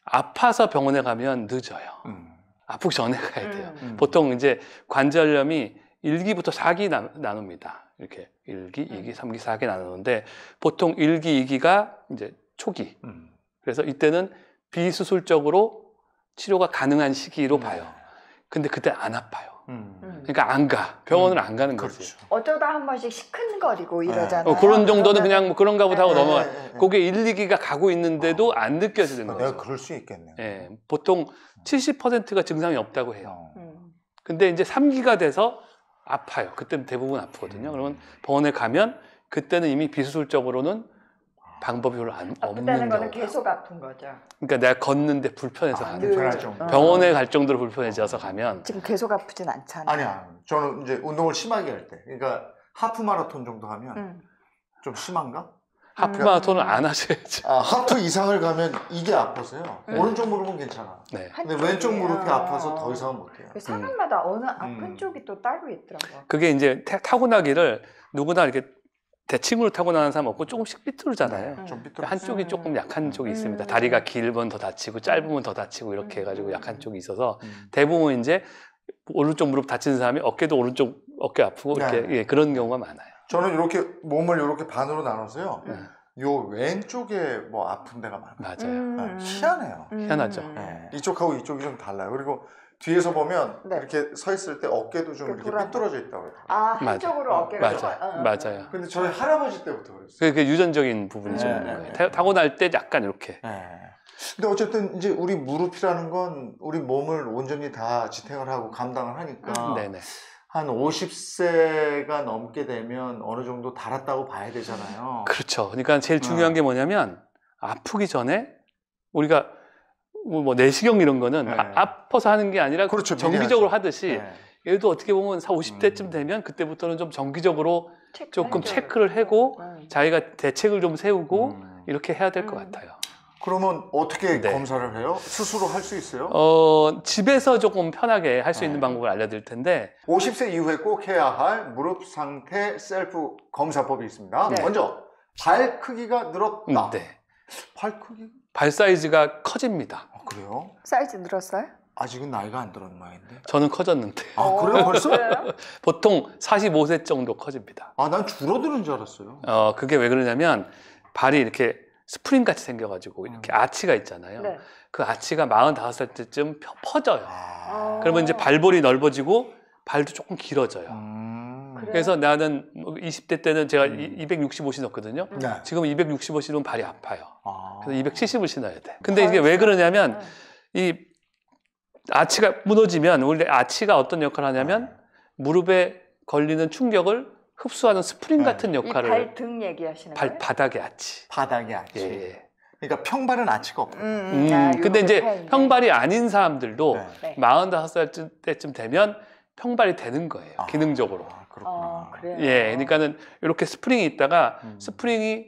아파서 병원에 가면 늦어요. 음. 아프기 전에 가야 음. 돼요. 음. 보통 이제 관절염이 1기부터 4기 나, 눕니다 이렇게 1기, 2기, 3기, 4기 나누는데 보통 1기, 2기가 이제 초기. 그래서 이때는 비수술적으로 치료가 가능한 시기로 음. 봐요. 근데 그때 안 아파요. 음. 그러니까 안 가. 병원을 음. 안 가는 거지 그렇죠.
어쩌다 한 번씩 시큰거리고 네. 이러잖아요. 어, 그런 정도는 그러면... 그냥 뭐 그런가 네, 보다 하고 네, 넘어가. 네, 네.
그게 1, 2기가 가고 있는데도 어. 안 느껴지는 거죠. 내가 그럴 수 있겠네요. 예. 보통 70%가 증상이 없다고 해요. 어. 음. 근데 이제 3기가 돼서 아파요. 그때 대부분 아프거든요. 음. 그러면 병원에 가면 그때는 이미 비수술적으로는 방법이 별로 안, 없는 거는
계속 아픈 거죠.
그러니까 내가 걷는데 불편해서 아, 가는 거죠. 정 아. 병원에 갈 정도로 불편해져서 가면
지금 계속 아프진 않잖아요. 아니야. 저는 이제 운동을 심하게 할 때. 그러니까 하프 마라톤 정도 하면 음. 좀 심한가? 하프 그러니까 마라톤을 안 하셔야지. 아, 하프 이상을 가면 이게 아파서요. 네. 오른쪽 무릎은 괜찮아. 네. 근데 왼쪽 무릎이 아파서 더 이상은 못해요. 그
사람마다 어느 아픈 음. 쪽이 또 따로 있더라고요.
그게 이제 타, 타고나기를 누구나 이렇게 대칭으로 타고나는 사람 없고 조금씩 삐뚤잖아요. 네, 삐뚤... 한쪽이 네. 조금 약한 음. 쪽이 음. 있습니다. 음. 다리가 길면 더 다치고 짧으면 더 다치고 이렇게 해가지고 약한 쪽이 있어서 음... 대부분 이제 오른쪽 무릎 다친 사람이 어깨도 오른쪽 어깨 아프고 네. 이렇게 네. 예, 그런 경우가 많아요.
저는 이렇게 몸을 이렇게 반으로 나눠서요. 네. 요 왼쪽에 뭐 아픈 데가 많아요. 맞아요. 네. 음... 희한해요. 희한하죠. 이쪽하고 이쪽이 좀 달라요. 그리고 뒤에서 보면 네. 이렇게 서 있을 때 어깨도 좀 이렇게 돌아... 삐뚤어져 있다고 해요. 아 한쪽으로 맞아. 어깨가 맞아. 좀... 맞아요. 근데 저희 할아버지 때부터
그랬어요. 그게 유전적인 부분이 좀 있는 거예요. 타, 고날 때 약간 이렇게. 네.
근데 어쨌든 이제 우리 무릎이라는 건 우리 몸을 온전히 다 지탱을 하고 감당을 하니까 네네. 음. 네. 한 50세가 넘게 되면 어느 정도 달았다고 봐야 되잖아요.
그렇죠. 그러니까 제일 중요한 어. 게 뭐냐면 아프기 전에 우리가 뭐, 뭐 내시경 이런 거는 네. 아, 아파서 하는 게 아니라 그렇죠, 정기적으로 하듯이 얘도 네. 어떻게 보면 4, 50대쯤 음. 되면 그때부터는 좀 정기적으로 체크 조금 체크를 하고 네. 자기가 대책을 좀 세우고 음. 이렇게 해야 될것 음. 같아요.
그러면 어떻게 네.
검사를 해요? 스스로
할 수 있어요?
어, 집에서 조금 편하게 할수 네. 있는 방법을 알려드릴 텐데
50세 이후에 꼭 해야 할 무릎 상태 셀프 검사법이 있습니다. 네. 먼저 발 크기가 늘었다. 음, 발 크기?
발 사이즈가 커집니다. 그래요?
사이즈 늘었어요?
아직은 나이가 안 들었 모양인데. 저는 커졌는데. 아 그래요 어, 벌써? 보통 45세 정도 커집니다. 아 난 줄어드는 줄 알았어요. 어 그게 왜 그러냐면 발이 이렇게 스프링 같이 생겨가지고 이렇게 음. 아치가 있잖아요. 네. 그 아치가 45살 때쯤 퍼져요. 아. 그러면 이제 발볼이 넓어지고 발도 조금 길어져요. 음. 그래서 나는 20대 뭐 때는 제가 음. 265시 었거든요 음. 네. 지금 265시는 발이 아파요. 아. 그래서 270을 신어야 돼. 근데 아, 이게 왜 그러냐면 네. 이 아치가 무너지면 원래 아치가 어떤 역할을 하냐면 네. 무릎에 걸리는 충격을 흡수하는 스프링 네. 같은 역할을 발
등 얘기하시는 발,
바닥의 아치. 바닥의 아치. 예, 예. 그러니까 평발은 아치가 없고. 음,
음, 음 아,
근데 이제 평발이 아닌 사람들도 네. 45살 때쯤 되면 평발이 되는 거예요. 아, 기능적으로.
그렇구나. 아, 예,
그러니까는 이렇게 스프링이 있다가
음. 스프링이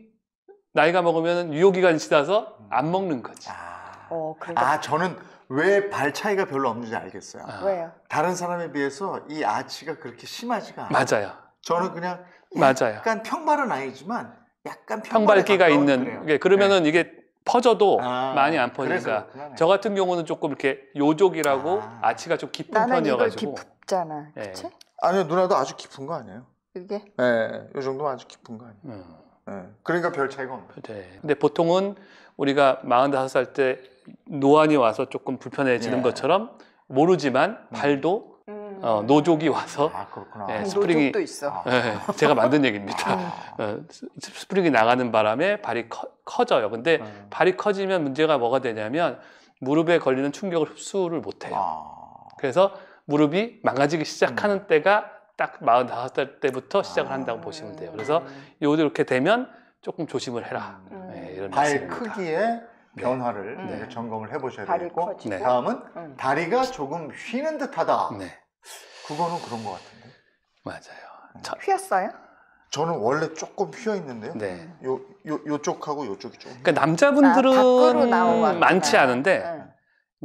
나이가 먹으면 유효 기간이 지나서 음. 안 먹는 거지. 아, 어, 그러니까. 아 저는 왜 발 차이가 별로 없는지 알겠어요. 아. 왜요? 다른 사람에 비해서 이 아치가 그렇게 심하지가 않아요. 맞아요. 저는 그냥 맞아요. 약간 평발은 아니지만 약간 평발기가
있는. 그래요. 예, 그러면은 네. 이게 퍼져도 아, 많이 안 퍼지니까 저 같은 경우는 조금 이렇게 요족이라고 아. 치가좀 깊은 나는 편이어가지고. 이걸 깊잖아, 예. 그렇지?
아니요, 누나도 아주 깊은 거 아니에요? 이게? 네, 이 정도면 아주 깊은 거 아니에요? 음. 네, 그러니까 별 차이가 없네. 는 네.
근데 보통은 우리가 45살 때 노안이 와서 조금 불편해지는 예. 것처럼 모르지만 음. 발도 음. 어, 노족이 와서 아, 그렇구나. 네, 스프링이 노족도 있어. 네, 제가 만든 얘기입니다. 아. 어, 스프링이 나가는 바람에 발이 커, 져요 근데 음. 발이 커지면 문제가 뭐가 되냐면 무릎에 걸리는 충격을 흡수를 못해요. 아. 그래서 무릎이 망가지기 시작하는 음. 때가 딱 45살 때부터 시작을 한다고 아, 보시면 돼요. 그래서 아, 네. 요 이렇게
되면 조금 조심을 해라. 음. 네, 이런 음. 발크기의 네. 변화를 네. 점검을 해보셔야 되고 네. 다음은 음. 다리가 조금 휘는 듯하다. 네. 그거는 그런 것 같은데. 맞아요. 음. 저... 휘었어요? 저는 원래 조금 휘어 있는데요. 네. 요, 요, 요쪽하고 요쪽이 좀. 그러니까 남자분들은 아, 많지
않은데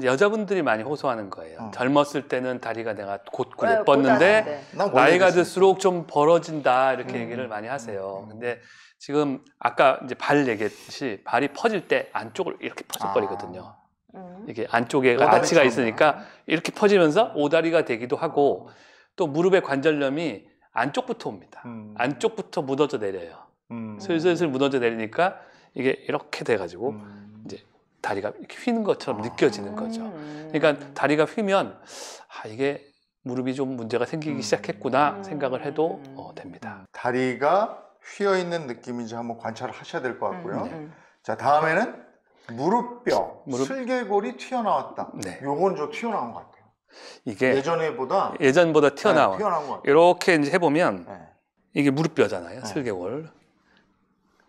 여자분들이 많이 호소하는 거예요. 어. 젊었을 때는 다리가 내가 곧고 네, 못 뻗는데 네. 나이가 들수록 좀 벌어진다 이렇게 음. 얘기를 음, 많이 음, 하세요. 음, 음. 근데 지금 아까 이제 발 얘기했듯이 발이 퍼질 때 안쪽으로 이렇게 퍼져버리거든요. 아. 음. 이게 안쪽에 어, 아치가 있으니까 이렇게 퍼지면서 오다리가 되기도 하고 또 무릎의 관절염이 안쪽부터 옵니다. 안쪽부터 무너져 내려요. 슬슬슬 무너져 내리니까 이게 이렇게 돼가지고 다리가 이렇게 휘는 것처럼 아. 느껴지는 거죠. 그러니까 다리가 휘면 아 이게 무릎이 좀 문제가
생기기 음. 시작했구나 음. 생각을 해도 어, 됩니다. 음. 다리가 휘어 있는 느낌인지 한번 관찰을 하셔야 될 것 같고요. 자 다음에는 무릎뼈, 무릎... 슬개골이 튀어나왔다. 네. 요건 좀 튀어나온 것 같아요. 이게 예전에보다 예전보다 튀어나온. 네, 튀어나온
이렇게 이제 해보면 네. 이게 무릎뼈잖아요. 네. 슬개골.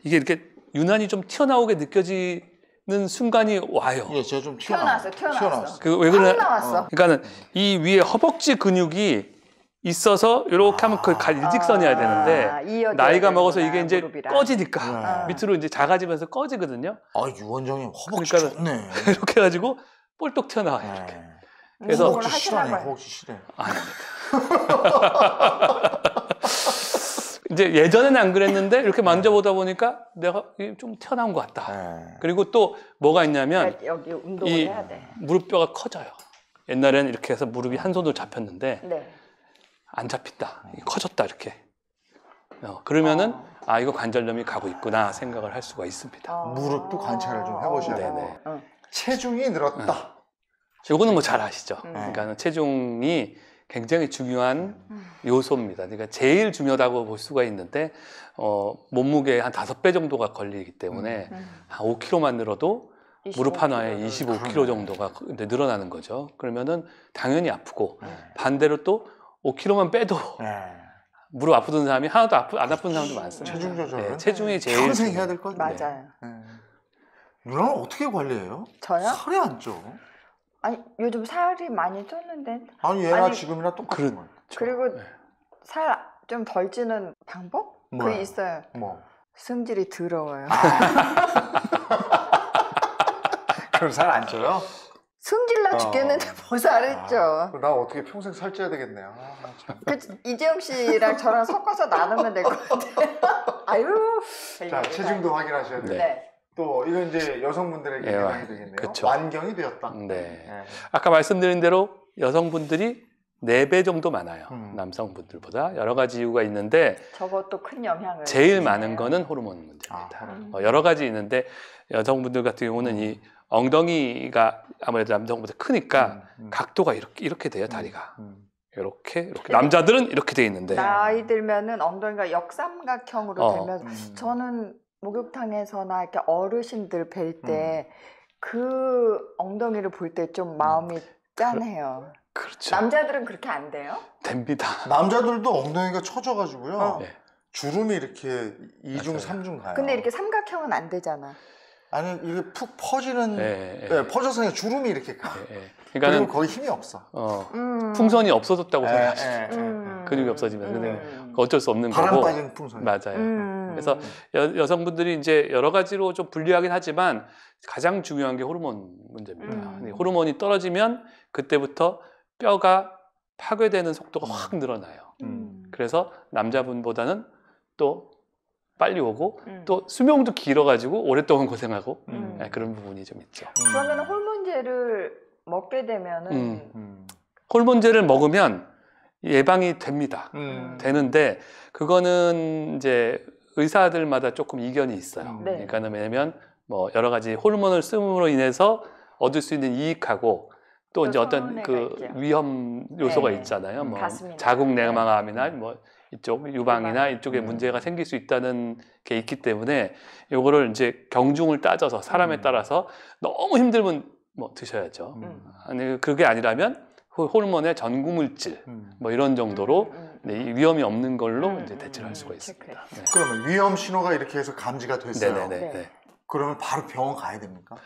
이게 이렇게 유난히 좀 튀어나오게 느껴지 는 순간이 와요. 예, 제가 좀튀어나 튀어나왔어. 튀어나왔어. 그왜 그래? 나왔어. 그러니까는 이 위에 허벅지 근육이 있어서 이렇게 하면 그갈 아, 일직선이어야 되는데 아, 나이가 먹어서 이게 이제 무릎이랑. 꺼지니까 아. 밑으로 이제 작아지면서 꺼지거든요. 아 유원장님 허벅지 그러니까 좋네. 이렇게 해가지고 볼떡 튀어나와요. 네. 이렇게.
그래서 허벅지 싫어하네. 허벅지 싫어. 아닙니다.
이제 예전에는안 그랬는데 이렇게 만져보다 보니까 내가 좀 튀어나온 것 같다. 네. 그리고 또 뭐가 있냐면
여기 운동을 이 해야 돼.
무릎뼈가 커져요. 옛날에는 이렇게 해서 무릎이 한 손으로 잡혔는데 네. 안 잡힌다. 커졌다 이렇게. 어, 그러면은 어. 아 이거 관절염이 가고 있구나 생각을 할 수가 있습니다.
어. 무릎도 관찰을 좀 해보셔야 돼요. 어. 체중이 늘었다.
응. 이거는 뭐 잘 아시죠. 응. 음. 그러니까 체중이 굉장히 중요한 요소입니다. 그러니까 제일 중요하다고 볼 수가 있는데 어, 몸무게 한 다섯 배 정도가 걸리기 때문에 음, 음. 한 5kg만 늘어도 무릎 하나에 25kg 정도가 늘어나는 거죠. 그러면은 당연히 아프고 네. 반대로 또 5kg만 빼도 네. 무릎 아프던 사람이 하나도 아프, 안 아픈 사람도 많습니다. 체중 네, 조절은 네, 체중이
제일 평생 해야 될것 같아요. 맞아요. 네. 누나는 어떻게 관리해요? 저요? 살이 안 쪄.
아니 요즘 살이 많이 쪘는데
아니 얘가 아니, 지금이랑 또 그런 거예
그리고 네. 살좀 덜 찌는 방법? 뭐 그게 있어요. 뭐? 승질이 더러워요. 아.
그럼 살 안 쪄요?
승질나 어. 죽겠는데 어. 뭐 살을 죠나
아, 어떻게 평생 살쪄야 되겠네요.
아, 그, 이재용 씨랑 저랑 섞어서 나누면 될 것 같아요. 아유.
자, 체중도 확인하셔야 돼요. 네. 또 이건 이제 여성분들에게 예, 해당이 되겠네요. 그쵸. 만경이 되었다. 네. 예.
아까 말씀드린 대로 여성분들이 4배 정도 많아요. 음. 남성분들보다 여러 가지 이유가 있는데
저것도 큰 영향을 제일 주시네요.
많은 거는 호르몬 문제입니다. 아, 음. 어, 여러 가지 있는데 여성분들 같은 경우는 이 엉덩이가 아무래도 남성보다 크니까 음, 음. 각도가 이렇게 이렇게 돼요 다리가. 이렇게 음, 음. 이렇게 남자들은 이렇게 돼 있는데
나이 들면은 엉덩이가 역삼각형으로 어. 되면 저는 목욕탕에서나 이렇게 어르신들 뵐 때그 음. 엉덩이를 볼 때좀 음. 마음이 짠해요. 그렇죠. 남자들은 그렇게 안 돼요?
됩니다. 남자들도 엉덩이가 처져가지고요. 어. 네. 주름이 이렇게 이중 맞아요. 삼중 가요. 근데
이렇게 삼각형은 안 되잖아.
아니, 이게 푹 퍼지는, 예, 예. 네, 퍼져서 그냥 주름이 이렇게 가. 예, 예. 그러니까는 거의 힘이 없어. 어, 음. 풍선이 없어졌다고 예, 생각하시죠. 예, 예, 예.
근육이 없어지면. 근데 음. 그 어쩔 수 없는 바람 거고. 빠지 풍선. 맞아요. 음. 그래서 음. 여, 성분들이 이제 여러 가지로 좀 불리하긴 하지만 가장 중요한 게 호르몬 문제입니다. 음. 호르몬이 떨어지면 그때부터 뼈가 파괴되는 속도가 확 음. 늘어나요. 음. 그래서 남자분보다는 또 빨리 오고 음. 또 수명도 길어가지고 오랫동안 고생하고 음. 네, 그런 부분이 좀 있죠.
그러면 호르몬제를 먹게 되면은
호르몬제를 먹으면 예방이 됩니다. 음. 되는데 그거는 이제 의사들마다 조금 이견이 있어요. 음. 네. 그러니까는 왜냐면 뭐 여러 가지 호르몬을 쓰므로 인해서 얻을 수 있는 이익하고 또 이제 어떤 그 있죠. 위험 네. 요소가 음, 뭐 네. 있잖아요. 뭐 맞습니다. 자궁 내막암이나 뭐 이쪽 유방이나 이쪽에 음. 문제가 생길 수 있다는 게 있기 때문에 요거를 이제 경중을 따져서 사람에 음. 따라서 너무 힘들면 뭐 드셔야죠. 음. 아니 그게 아니라면 호르몬의 전구물질 뭐 이런 정도로 네, 위험이 없는 걸로 음, 이제 대처를할 수가 음, 있습니다.
네. 그러면 위험 신호가 이렇게 해서 감지가 됐어요. 네네네. 네, 네, 네. 그러면 바로 병원 가야 됩니까?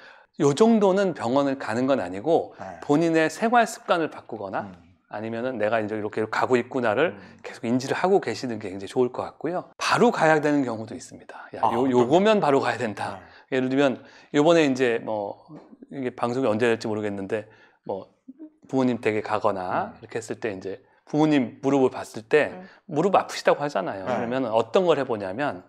요 정도는 병원을 가는 건 아니고 네. 본인의 생활 습관을 바꾸거나 음. 아니면 내가 이제 이렇게 가고 있구나를 음. 계속 인지를 하고 계시는 게 굉장히 좋을 것 같고요. 바로 가야 되는 경우도 있습니다. 야, 아, 요, 요거면 바로 가야 된다. 네. 예를 들면 요번에 이제 뭐 이게 방송이 언제 될지 모르겠는데 뭐 부모님 댁에 가거나 음. 이렇게 했을 때 이제 부모님 무릎을 봤을 때 음. 무릎 아프시다고 하잖아요. 네. 그러면 어떤 걸 해보냐면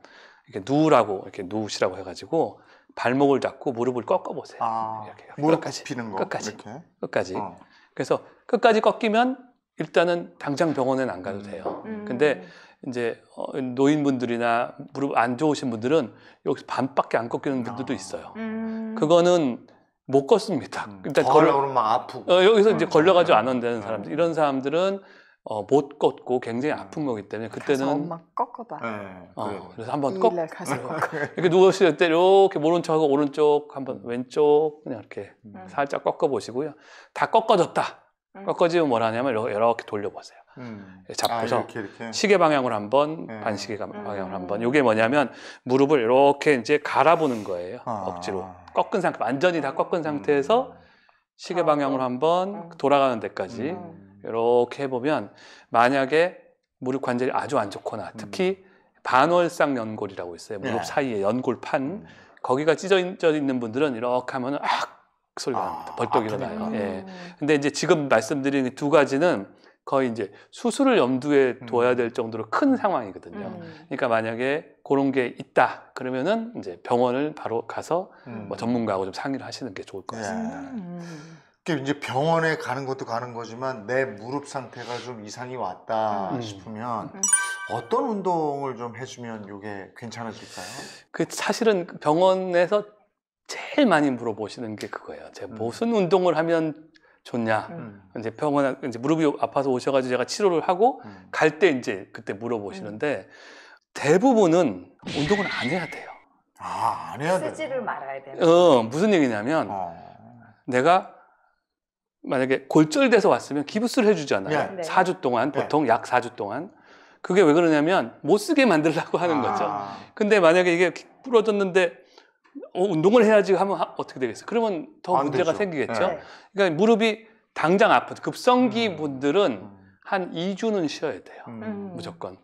이렇게 누우라고 이렇게 누우시라고 해가지고 발목을 잡고 무릎을 꺾어 보세요. 아, 이렇게, 무릎 끝까지 피는 거 끝까지 이렇게? 끝까지. 어. 그래서 끝까지 꺾이면 일단은 당장 병원에안 가도 음. 돼요. 음. 근데 이제 어, 노인분들이나 무릎 안 좋으신 분들은 여기서 반밖에 안 꺾이는 분들도 아. 있어요. 음. 그거는 못 걷습니다. 음. 일단 걸려 그러면
아프고. 어, 여기서 이제
아, 걸려가지고 안 네. 온다는 사람들 음. 이런 사람들은 어, 못 꺾고 굉장히 음. 아픈 거기 때문에 그때는 엄마 꺾어봐. 네, 어, 그래서 한번 꺾. 이렇게 누우실 워때 이렇게 모른 척하고 오른쪽 한번 음. 왼쪽 그냥 이렇게 음. 살짝 꺾어 보시고요. 다 꺾어졌다. 음. 꺾어지면 뭘 하냐면 이렇게 돌려보세요. 음. 잡고서 아, 이렇게, 이렇게. 시계 방향으로 한번 네. 반시계 음. 방향으로 한번. 이게 뭐냐면 무릎을 이렇게 이제 갈아보는 거예요. 아. 억지로 꺾은 상태, 완전히 다 꺾은 상태에서 시계 방향으로 아. 한번 돌아가는 데까지. 이렇게 해보면 만약에 무릎 관절이 아주 안 좋거나 음. 특히 반월상 연골이라고 있어요. 네. 무릎 네. 사이에 연골판 음. 거기가 찢어져 있는 분들은 이렇게 하면 은악 소리가 납니다. 아, 벌떡 아, 일어나요. 예. 음. 근데 이제 지금 말씀드린 두 가지는 거의 이제 수술을 염두에 음. 둬야 될 정도로 큰 상황이거든요. 음. 그러니까 만약에 그런 게 있다
그러면은 이제 병원을 바로 가서 뭐 전문가하고 좀 상의를 하시는 게 좋을 것 네. 같습니다. 네. 쉽게 이제 병원에 가는 것도 가는 거지만 내 무릎 상태가 좀 이상이 왔다 음. 싶으면 음. 어떤 운동을 좀 해주면 이게 괜찮아질까요?
그 사실은 병원에서 제일 많이 물어보시는 게 그거예요. 제가 음. 무슨 운동을 하면 좋냐. 음. 이제 병원 이제 무릎이 아파서 오셔가지고 제가 치료를 하고 음. 갈때 이제 그때 물어보시는데 음. 대부분은 운동을 안 해야 돼요. 아, 안 해야 돼.
쓰지를 요 말아야 돼요. 어,
무슨 얘기냐면 어. 내가 만약에 골절돼서 왔으면 기부스를 해주잖아요. 네. 4주 동안 네. 보통 약 4주 동안 그게 왜 그러냐면 못 쓰게 만들려고 하는 아. 거죠. 근데 만약에 이게 부러졌는데 어, 운동을 해야지 하면 어떻게 되겠어요? 그러면 더 문제가 되죠. 생기겠죠. 네. 그러니까 무릎이 당장 아픈 급성기 음. 분들은 음. 한 2주는 쉬어야 돼요. 음. 음. 무조건.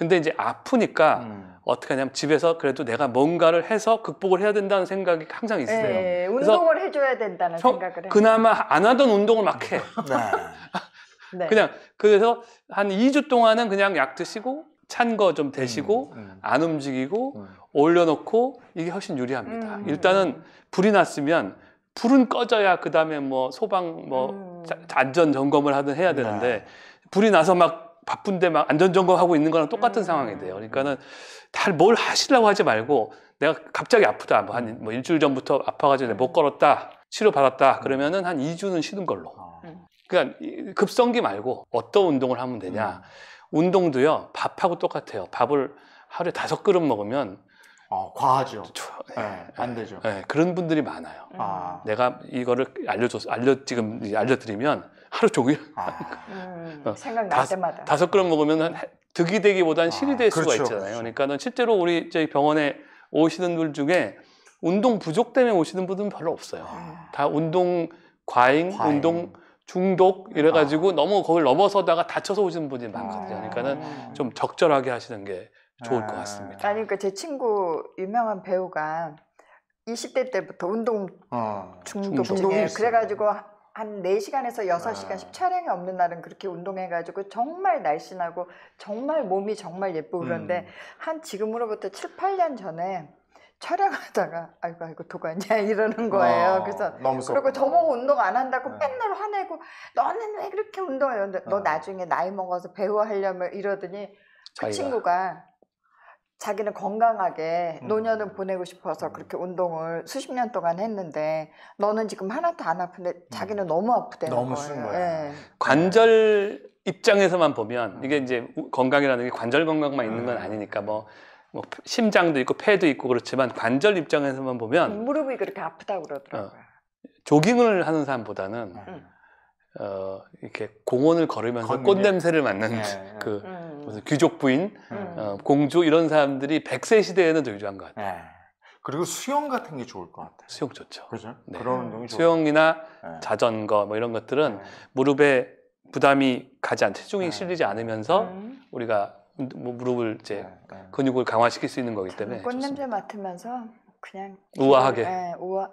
근데 이제 아프니까 음. 어떻게 하냐면 집에서 그래도 내가 뭔가를 해서 극복을 해야 된다는 생각이 항상 네, 있어요. 네,
운동을 해줘야 된다는 형, 생각을
해요.
그나마 안 하던 운동을 막 해. 네. 네. 그냥 그래서 한 2주 동안은 그냥 약 드시고 찬 거좀 음, 대시고 음, 음. 안 움직이고 음. 올려놓고 이게 훨씬 유리합니다. 음. 일단은 불이 났으면 불은 꺼져야 그 다음에 뭐 소방 뭐 안전 점검을 하든 해야 네. 되는데 불이 나서 막 바쁜데 막 안전점검 하고 있는 거랑 똑같은 음. 상황이 돼요. 그러니까는 다뭘 하시려고 하지 말고 내가 갑자기 아프다. 뭐한뭐 뭐 일주일 전부터 아파가지고 못 음. 걸었다. 치료 받았다. 음. 그러면은 한 2주는 쉬는 걸로. 아. 그러니까 급성기 말고 어떤 운동을 하면 되냐. 운동도요 밥하고 똑같아요. 밥을 하루에 다섯 그릇 먹으면 어, 과하죠. 예, 네, 안 되죠. 예, 그런 분들이 많아요. 아. 내가 이거를 알려줘서 알려, 지금 알려드리면 하루 종일. 아. 음, 어, 생각날 다, 때마다. 다섯 그릇 먹으면 득이 되기보단 실이 아, 될 수가 그렇죠, 있잖아요. 그렇죠. 그러니까는 실제로 우리 저희 병원에 오시는 분 중에 운동 부족 때문에 오시는 분은 별로 없어요. 아. 다 운동 과잉, 과잉, 운동 중독 이래가지고 아. 너무 거기 넘어서다가 다쳐서 오시는 분이 많거든요. 아. 그러니까는 좀 적절하게 하시는 게 좋을 것 아. 같습니다.
아니 그러니까 제 친구 유명한 배우가 20대 때부터 운동 어, 중독 중에 예, 그래가지고 한 4시간에서 6시간씩 아. 촬영이 없는 날은 그렇게 운동해가지고 정말 날씬하고 정말 몸이 정말 예쁘고 그런데 음. 한 지금으로부터 7, 8년 전에 촬영하다가 아이고 아이고 도가냐 이러는 거예요. 어, 그래서 그리고 저보고 운동 안 한다고 네. 맨날 화내고 너는 왜 그렇게 운동해? 근데 너 어. 나중에 나이 먹어서 배우 하려면 이러더니 그 자기가. 친구가 자기는 건강하게 음. 노년을 음. 보내고 싶어서 그렇게 운동을 수십 년 동안 했는데 너는 지금 하나도 안 아픈데 음. 자기는 음. 너무 아프대는 너무 거예요. 거야. 예.
관절 입장에서만 보면 음. 이게 이제 건강이라는 게 관절 건강만 있는 건 아니니까 뭐뭐 뭐 심장도 있고 폐도 있고 그렇지만 관절 입장에서만 보면
무릎이 그렇게 아프다고 그러더라고요.
어, 조깅을 하는 사람보다는 음. 어, 이렇게 공원을 걸으면서 걷는 꽃 냄새를 맡는 예, 그 음. 무슨 귀족 부인, 음. 어, 공주 이런 사람들이 100세 시대에는 더 유주한 것
같아요. 예. 그리고 수영 같은 게 좋을 것 같아요. 수영 좋죠. 그죠 네. 그런 운동이 좋
수영이나 예. 자전거 뭐 이런 것들은 무릎에 부담이 가지 않, 체중이 실리지 않으면서 음. 우리가 뭐 무릎을 이제 근육을 강화시킬 수 있는 거기 그 때문에 꽃
냄새 맡으면서 그냥 우아하게. 네, 우아.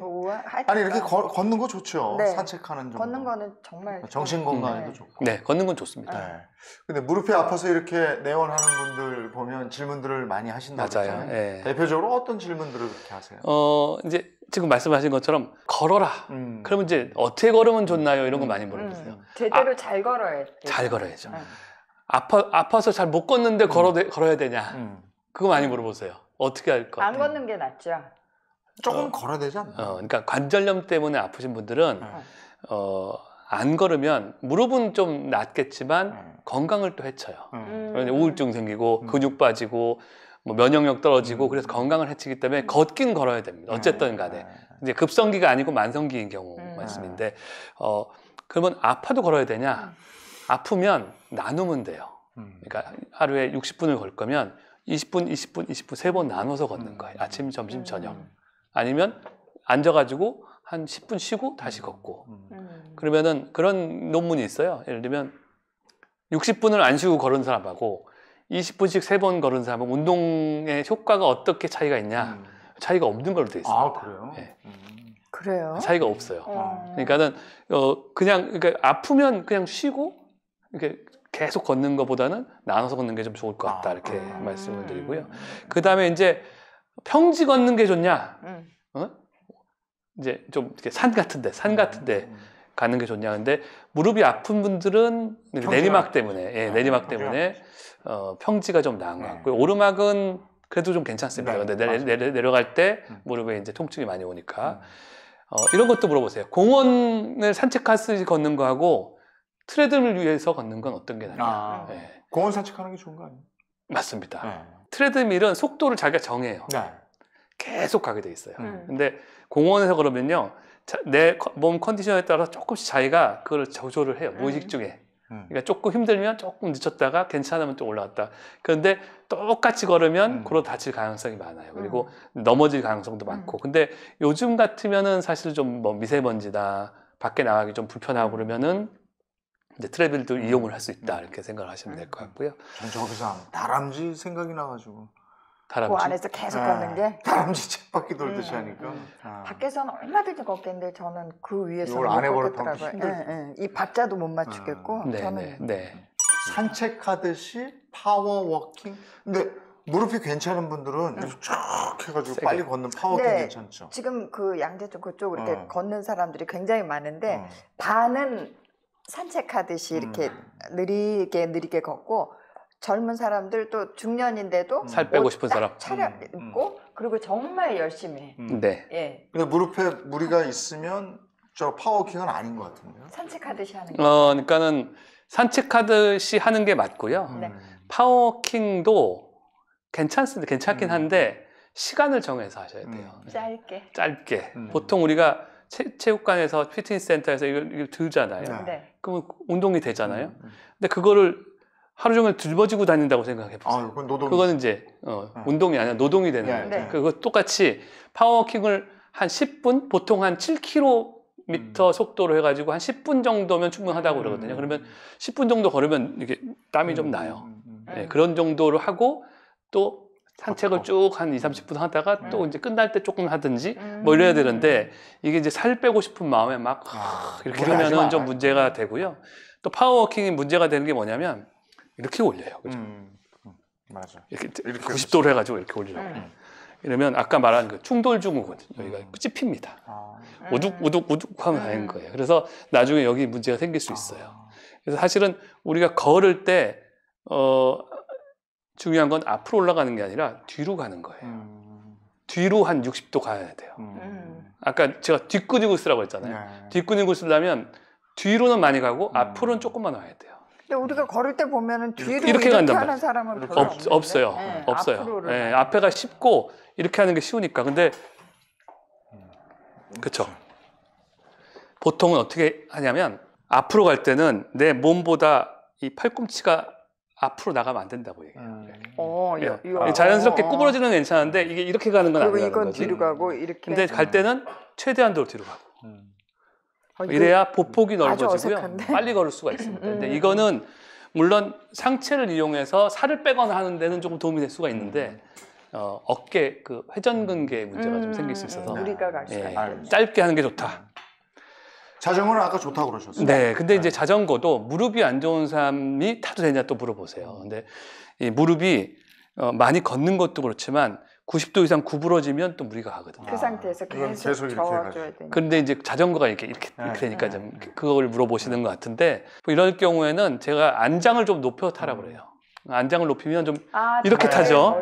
우아. 아니 이렇게 거,
걷는 거 좋죠. 네. 산책하는 정도. 걷는
거는 정말 네, 정신 건강에도 네.
좋고. 네, 걷는 건 좋습니다. 네. 네. 근데 무릎이 아파서 이렇게 내원하는 분들 보면 질문들을 많이 하신다고 맞아요. 네. 대표적으로 어떤 질문들을 그렇게 하세요?
어, 이제 지금 말씀하신 것처럼 걸어라. 음. 그러면 이제 어떻게 걸으면 좋나요? 이런 거 음. 많이
물어보세요. 음. 제대로 아, 잘 걸어야죠.
잘 걸어야죠. 음. 아파 아파서 잘 못 걷는데 걸어 걸어야 되냐? 음. 음. 그거 많이 물어보세요. 어떻게 할 것?
안 음. 걷는 게 낫죠.
조금 어, 걸어야 되지 않나? 어, 그러니까 관절염 때문에 아프신 분들은 네. 어, 안 걸으면 무릎은 좀 낫겠지만 네. 건강을 또 해쳐요. 네. 음. 우울증 생기고 음. 근육 빠지고 뭐 면역력 떨어지고 음. 그래서 건강을 해치기 때문에 음. 걷긴 걸어야 됩니다. 네. 어쨌든 간에 네. 이제 급성기가 아니고 만성기인 경우 말씀인데 어, 그러면 아파도 걸어야 되냐? 아프면 나누면 돼요. 그러니까 하루에 60분을 걸 거면 20분, 20분, 20분 세 번 나눠서 걷는 음. 거예요. 아침, 점심, 음. 저녁. 아니면 앉아가지고 한 10분 쉬고 다시 음. 걷고. 그러면은 그런 논문이 있어요. 예를 들면 60분을 안 쉬고 걸은 사람하고 20분씩 세 번 걸은 사람은 운동의 효과가 어떻게 차이가 있냐? 차이가 없는 걸로 되어 있습니다. 아, 그래요? 예.
그래요? 차이가
없어요. 음. 그러니까는 어 그냥 그러니까 아프면 그냥 쉬고 이렇게 계속 걷는 것보다는 나눠서 걷는 게 좀 좋을 것 같다 아. 이렇게 아, 말씀을 드리고요. 그 다음에 이제 평지 걷는 게 좋냐? 음. 어? 이제 좀 이렇게 산 같은데 산 음. 같은데 음. 가는 게 좋냐? 근데 무릎이 아픈 분들은 내리막 때문에 예, 아, 내리막 때문에 어, 평지가 좀 나은 것 네. 같고요. 오르막은 그래도 좀 괜찮습니다. 네, 근데 내려, 내 내려갈 때 음. 무릎에 이제 통증이 많이 오니까 어, 이런 것도 물어보세요. 공원을 산책하듯이 걷는 거하고 트레드를위해서 걷는 건 어떤 게 낫냐. 아, 네.
공원 산책하는 게 좋은 거 아니에요?
맞습니다. 네. 트레드밀은 속도를 자기가 정해요. 네. 계속 가게 돼 있어요. 음. 근데 공원에서 그러면요. 내 몸 컨디션에 따라 조금씩 자기가 그걸 조절을 해요. 무의식 음. 중에. 음. 그러니까 조금 힘들면 조금 늦었다가 괜찮으면 또 올라왔다. 그런데 똑같이 걸으면 음. 그로 다칠 가능성이 많아요. 그리고 음. 넘어질 가능성도 음. 많고. 근데 요즘 같으면은 사실 좀뭐미세먼지다 밖에 나가기 좀 불편하고 그러면은 이제 트레빌도 음. 이용을 할 수 있다 음. 이렇게
생각을 하시면 음. 될것 같고요. 전 저기서 다람쥐 생각이 나가지고 다람쥐 그 안에서 계속 예. 가는게 다람쥐 쳇바퀴 음. 돌듯이 하니까 아.
밖에서는 얼마든지 걷겠는데 저는
그 위에서 이걸 안 해버렸다고 힘이 박자도 못 맞추겠고 네, 저는 네, 네. 산책하듯이 파워워킹 근데 무릎이 괜찮은 분들은 응. 쭉 해가지고 세게. 빨리 걷는 파워킹 네, 괜찮죠?
지금 그 양재쪽 그쪽 이렇게 어. 걷는 사람들이 굉장히 많은데 어. 반은 산책하듯이 이렇게 음. 느리게 느리게 걷고 젊은 사람들 또 중년인데도 음. 살 빼고 싶은 사람. 차려입고 음. 그리고 정말 열심히 해. 음. 네. 예.
근데 무릎에 무리가 있으면 저 파워킹은 아닌 것 같은데요.
산책하듯이 하는 거.
어, 그러니까는
산책하듯이 하는 게 맞고요. 음. 네. 파워킹도 괜찮습니다. 괜찮긴 음. 한데 시간을 정해서 하셔야 돼요. 짧게. 짧게. 음. 보통 우리가 체, 육관에서 피트니스 센터에서 이걸, 이걸 들잖아요. 네. 네. 그러면 운동이 되잖아요. 음, 음. 근데 그거를 하루 종일 들어지고 다닌다고 생각해 보세요. 아, 노동... 그거는 이제 어, 네. 운동이 아니라 노동이 되는 네, 거예요. 네. 그거 똑같이 파워킹을 워한 10분, 보통 한 7km 음. 속도로 해가지고 한 10분 정도면 충분하다고 그러거든요. 음. 그러면 10분 정도 걸으면 이게 땀이 좀 음, 나요. 네, 그런 정도로 하고 또 산책을 어. 쭉한 2, 30분 하다가 네. 또 이제 끝날 때 조금 하든지 뭐 음. 이래야 되는데 이게 이제 살 빼고 싶은 마음에 막 아, 이렇게 하면은 좀 문제가 되고요. 또 파워워킹이 문제가 되는 게 뭐냐면 이렇게 올려요. 그죠? 음, 음 맞아. 이렇게, 이렇게 90도로 해가지고 이렇게 올리라고 음. 이러면 아까 말한 그 충돌 증후군 여기가 찝힙니다. 아, 오둑 오둑 오둑 하면 되는 거예요. 그래서 나중에 여기 문제가 생길 수 있어요. 아. 그래서 사실은 우리가 걸을 때 어, 중요한 건 앞으로 올라가는 게 아니라 뒤로 가는 거예요. 음. 뒤로 한 60도 가야 돼요.
음. 음.
아까 제가 뒷근육을 쓰라고 했잖아요. 네. 뒷근육을 쓰려면 뒤로는 많이 가고 음. 앞으로는 조금만 와야 돼요.
근데 우리가 음. 걸을 때 보면은 뒤로 이렇게, 이렇게 하는 사람은 없,
없어요. 네. 없어요. 네. 앞에가 쉽고 이렇게 하는 게 쉬우니까. 근데 그렇죠. 보통은 어떻게 하냐면 앞으로 갈 때는 내 몸보다 이 팔꿈치가 앞으로 나가면 안 된다고 얘기해요. 음.
어, 예. 예. 이거, 어. 자연스럽게
어, 어. 구부러지는 괜찮은데 이게 이렇게 가는 건 아니라는 이건 거지. 뒤로
가고 이렇게. 근데 음. 갈
때는 최대한도로 뒤로 가고. 음. 아, 이래야 보폭이 음. 넓어지고요. 빨리 걸을 수가 있습니다. 음. 음 근데 이거는 물론 상체를 이용해서 살을 빼거나 하는 데는 조금 도움이 될 수가 있는데 어, 어깨 그 회전근개 문제가 좀 생길 수 있어서 우리가 갈 수가 예, 짧게 하는 게 좋다.
자전거는 아까 좋다고 그러셨어요.
네, 근데 네. 이제 자전거도 무릎이 안 좋은 사람이 타도 되냐 또 물어보세요. 근데 이 무릎이 어, 많이 걷는 것도 그렇지만 90도 이상 구부러지면 또 무리가 가거든요.
그 상태에서 아, 계속, 계속 저어줘야 되니까. 근데
이제 자전거가 이렇게 이렇게, 이렇게 네. 되니까 그러니까 네. 좀 그걸 물어보시는 것 같은데 뭐 이럴 경우에는 제가 안장을 좀 높여 타라 음. 그래요. 안장을 높이면 좀 아, 이렇게 타죠.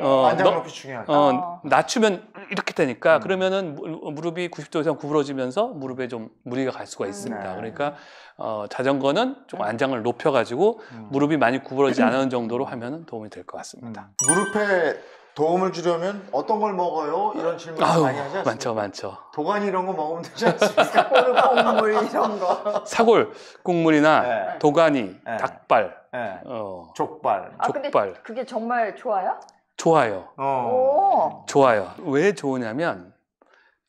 어, 안장 높이 중요하죠. 어, 어, 낮추면 이렇게 되니까 음. 그러면은 무릎이 90도 이상 구부러지면서 무릎에 좀 무리가 갈 수가 음. 있습니다. 네. 그러니까 어, 자전거는 좀 네. 안장을 높여가지고 음. 무릎이 많이 구부러지지 않은 정도로 하면 도움이 될 것 같습니다.
음. 무릎에 도움을 주려면 어떤 걸 먹어요? 이런 질문을 많이 하지 않습
많죠, 많죠.
도가니 이런 거 먹으면 되지 않습니까? 물 이런 거.
사골 국물이나 네. 도가니, 네. 닭발, 예. 어, 족발. 아, 아 근데
그게 정말 좋아요? 좋아요. 어.
좋아요. 왜 좋으냐면,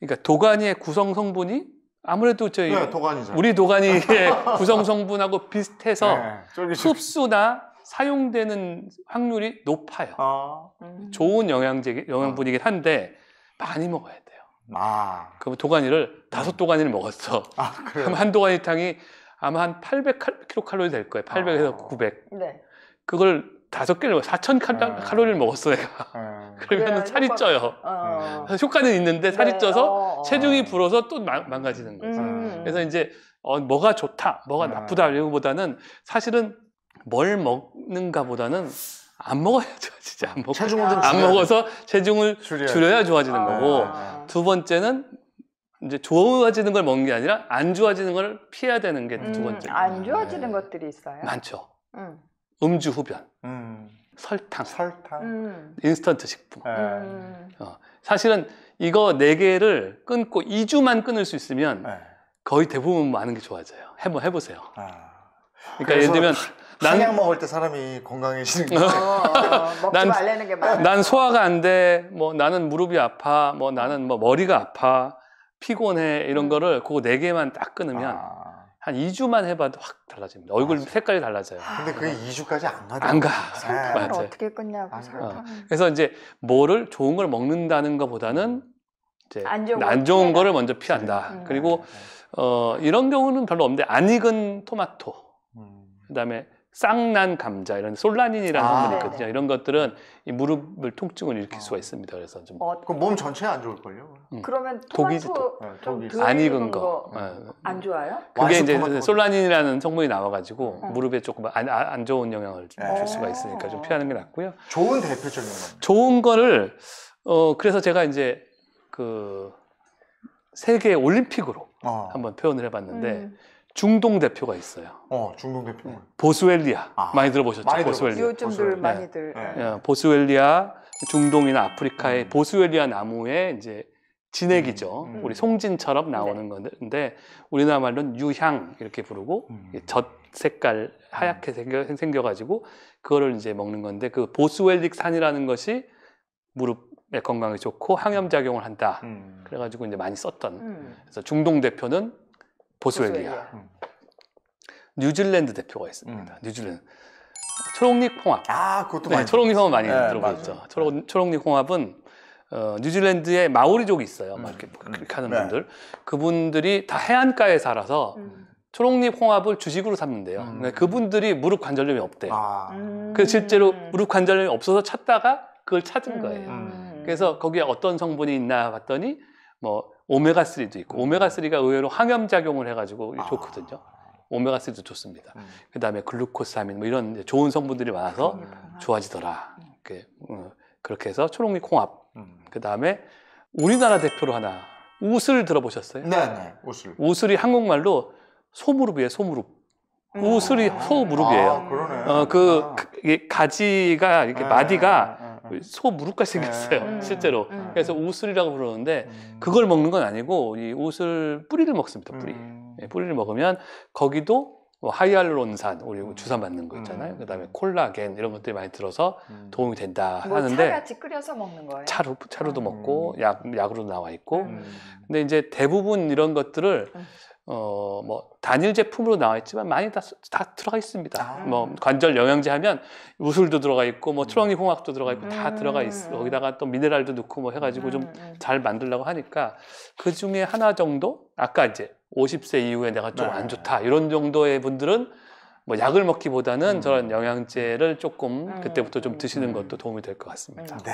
그러니까 도가니의 구성 성분이 아무래도 저희 네,
도가니죠. 우리 도가니의 구성
성분하고 비슷해서 네, 쫄깃쫄깃. 흡수나 사용되는 확률이 높아요. 아. 음. 좋은 영양제, 영양분이긴 어. 한데 많이 먹어야 돼요. 아. 그럼 도가니를 다섯 음. 도가니를 먹었어. 아, 그럼 한 도가니 탕이 아마 한 800kcal 될 거예요. 800에서 아. 900. 네. 그걸 다섯 개를 4천 음. 칼로리를 음. 먹었어 내가. 음. 그러면 네, 살이 효과... 쪄요. 어. 효과는 있는데 살이 네, 쪄서 어. 어. 체중이 불어서 또 망, 가지는
거죠. 음. 그래서
이제 어, 뭐가 좋다, 뭐가 나쁘다 이거보다는 사실은 뭘 먹는가 보다는 안 먹어야죠. 진지안먹 체중을 안 먹어서 체중을 줄여야, 줄여야 좋아지는 아, 거고 아, 아. 두 번째는 이제 좋아지는 걸 먹는 게 아니라 안 좋아지는 걸 피해야 되는 게두 음, 번째. 음, 안 좋아지는
네. 것들이 있어요. 많죠. 음.
음주 후변. 음. 설탕, 설탕, 음. 인스턴트 식품. 예. 음. 어, 사실은 이거 네 개를 끊고 2주만 끊을 수 있으면 네. 거의 대부분 많은 게 좋아져요. 해보 해보세요. 아. 그러니까 예를 들면 난- 한약 먹을
때 사람이 건강해지는 어, 거. 어,
어, 먹지
난-
말라는 게 많아.
난 소화가 안 돼. 뭐 나는 무릎이 아파. 뭐 나는 뭐 머리가 아파. 피곤해. 이런 음. 거를 그거 네 개만 딱 끊으면 아, 한 2주만 해봐도 확 달라집니다. 얼굴 맞아. 색깔이 달라져요. 아,
근데 그게
2주까지 안가더요안 가. 설탕을 네. 맞 어떻게 끊냐고 아, 설탕.
그래서 이제 뭐를 좋은 걸 먹는다는 것보다는 이제 안 좋은 걸피해 거를 먼저 피한다. 음. 그리고 음. 어, 이런 경우는 별로 없는데 안 익은 토마토, 음. 그다음에 쌍난 감자 이런 솔라닌이라는 아, 성분이 네, 있거든요. 네네. 이런 것들은 이 무릎을 통증을 일으킬 수가 어. 있습니다. 그래서 좀 어, 그럼 몸 전체에 안 좋을 걸요.
응. 음. 그러면 독이지 네, 독. 안 익은 거. 네. 안 좋아요? 그게 이제 그
솔라닌이라는 성분이 나와가지고 응. 음. 음. 무릎에 조금 안, 아, 안 좋은 영향을 네. 줄 수가 있으니까 좀 피하는 게 낫고요. 좋은
대표적인 건
좋은 거를 어 그래서 제가 이제 그 세계 올림픽으로 어. 한번 표현을 해봤는데. 음. 중동 대표가 있어요.
어, 중동 대표. 네.
보스웰리아 아. 많이 들어보셨죠? 많이 보스웰리아.
요즘들 보스웰리아. 많이들 네. 네.
예. 보스웰리아 중동이나 아프리카의 음. 보스웰리아 나무의 이제 진액이죠. 음, 음. 우리 송진처럼 나오는 네. 건데 우리나라 말로는 유향 이렇게 부르고 음. 젖 색깔 하얗게 음. 생겨, 생겨가지고 그거를 이제 먹는 건데 그 보스웰릭 산이라는 것이 무릎의 건강에 좋고 음. 항염 작용을 한다. 음. 그래가지고 이제 많이 썼던. 그래서 중동 대표는 보스웰리아. 음. 뉴질랜드 대표가 있습니다. 음. 뉴질랜드. 초록잎 홍합. 아, 그것도 네, 많이 초록잎 홍합 많이 네, 들어보셨죠. 초록, 초록잎 홍합은 어, 뉴질랜드에 마오리족이 있어요. 막 이렇게, 음, 그렇게 하는 음. 네. 분들. 그분들이 다 해안가에 살아서 초록잎 홍합을 주식으로 샀는데요. 음. 그분들이 무릎 관절염이 없대요. 아. 그래서 실제로 무릎 관절염이 없어서 찾다가 그걸 찾은 거예요. 그래서 거기에 어떤 성분이 있나 봤더니 뭐 오메가3도 있고 음. 오메가3가 의외로 항염작용을 해가지고 아. 좋거든요. 오메가3도 좋습니다. 음. 그 다음에 글루코사민 뭐 이런 좋은 성분들이 많아서 음. 좋아지더라. 음. 이 음, 어, 그렇게 해서 초록잎 콩합. 음. 그 다음에 우리나라 대표로 하나 우슬 들어보셨어요? 네, 네. 우슬. 우슬이 한국말로 소무릎이에요, 소무릎. 우슬이 음. 소무릎이에요. 아, 그러네. 어, 그, 아. 가지가, 이렇게 네, 마디가 네, 네. 음. 소 무릎까지 생겼어요 음. 실제로 음. 그래서 우슬이라고 부르는데 음. 그걸 먹는 건 아니고 이 우슬 뿌리를 먹습니다 뿌리 음. 예, 뿌리를 먹으면 거기도 뭐 하이알루론산 우리 주사 맞는 거 있잖아요 음. 그다음에 콜라겐 이런 것들이 많이 들어서 도움이 된다 하는데 차 같이
끓여서 먹는 거예요
차로 차로도 음. 먹고 약 약으로 나와 있고 근데 이제 대부분 이런 것들을 어, 뭐, 단일 제품으로 나와 있지만 많이 다, 다 들어가 있습니다. 아. 뭐, 관절 영양제 하면 우슬도 들어가 있고, 뭐, 트렁이 음. 홍합도 들어가 있고, 다 음. 들어가 있어. 거기다가 또 미네랄도 넣고 뭐 해가지고 좀잘 음, 만들려고 하니까 그 중에 하나 정도? 아까 이제 50세 이후에 내가 좀안 네. 좋다. 이런 정도의 분들은 뭐 약을 먹기보다는 음. 저런 영양제를 조금 그때부터 좀 드시는 것도 도움이 될 것 같습니다.
네.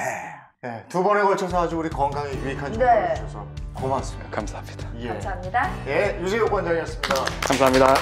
네, 두 번에 걸쳐서 아주 우리 건강에 유익한 정보를 네. 주셔서 고맙습니다. 감사합니다. 예. 감사합니다. 예, 유재욱 원장이었습니다. 감사합니다.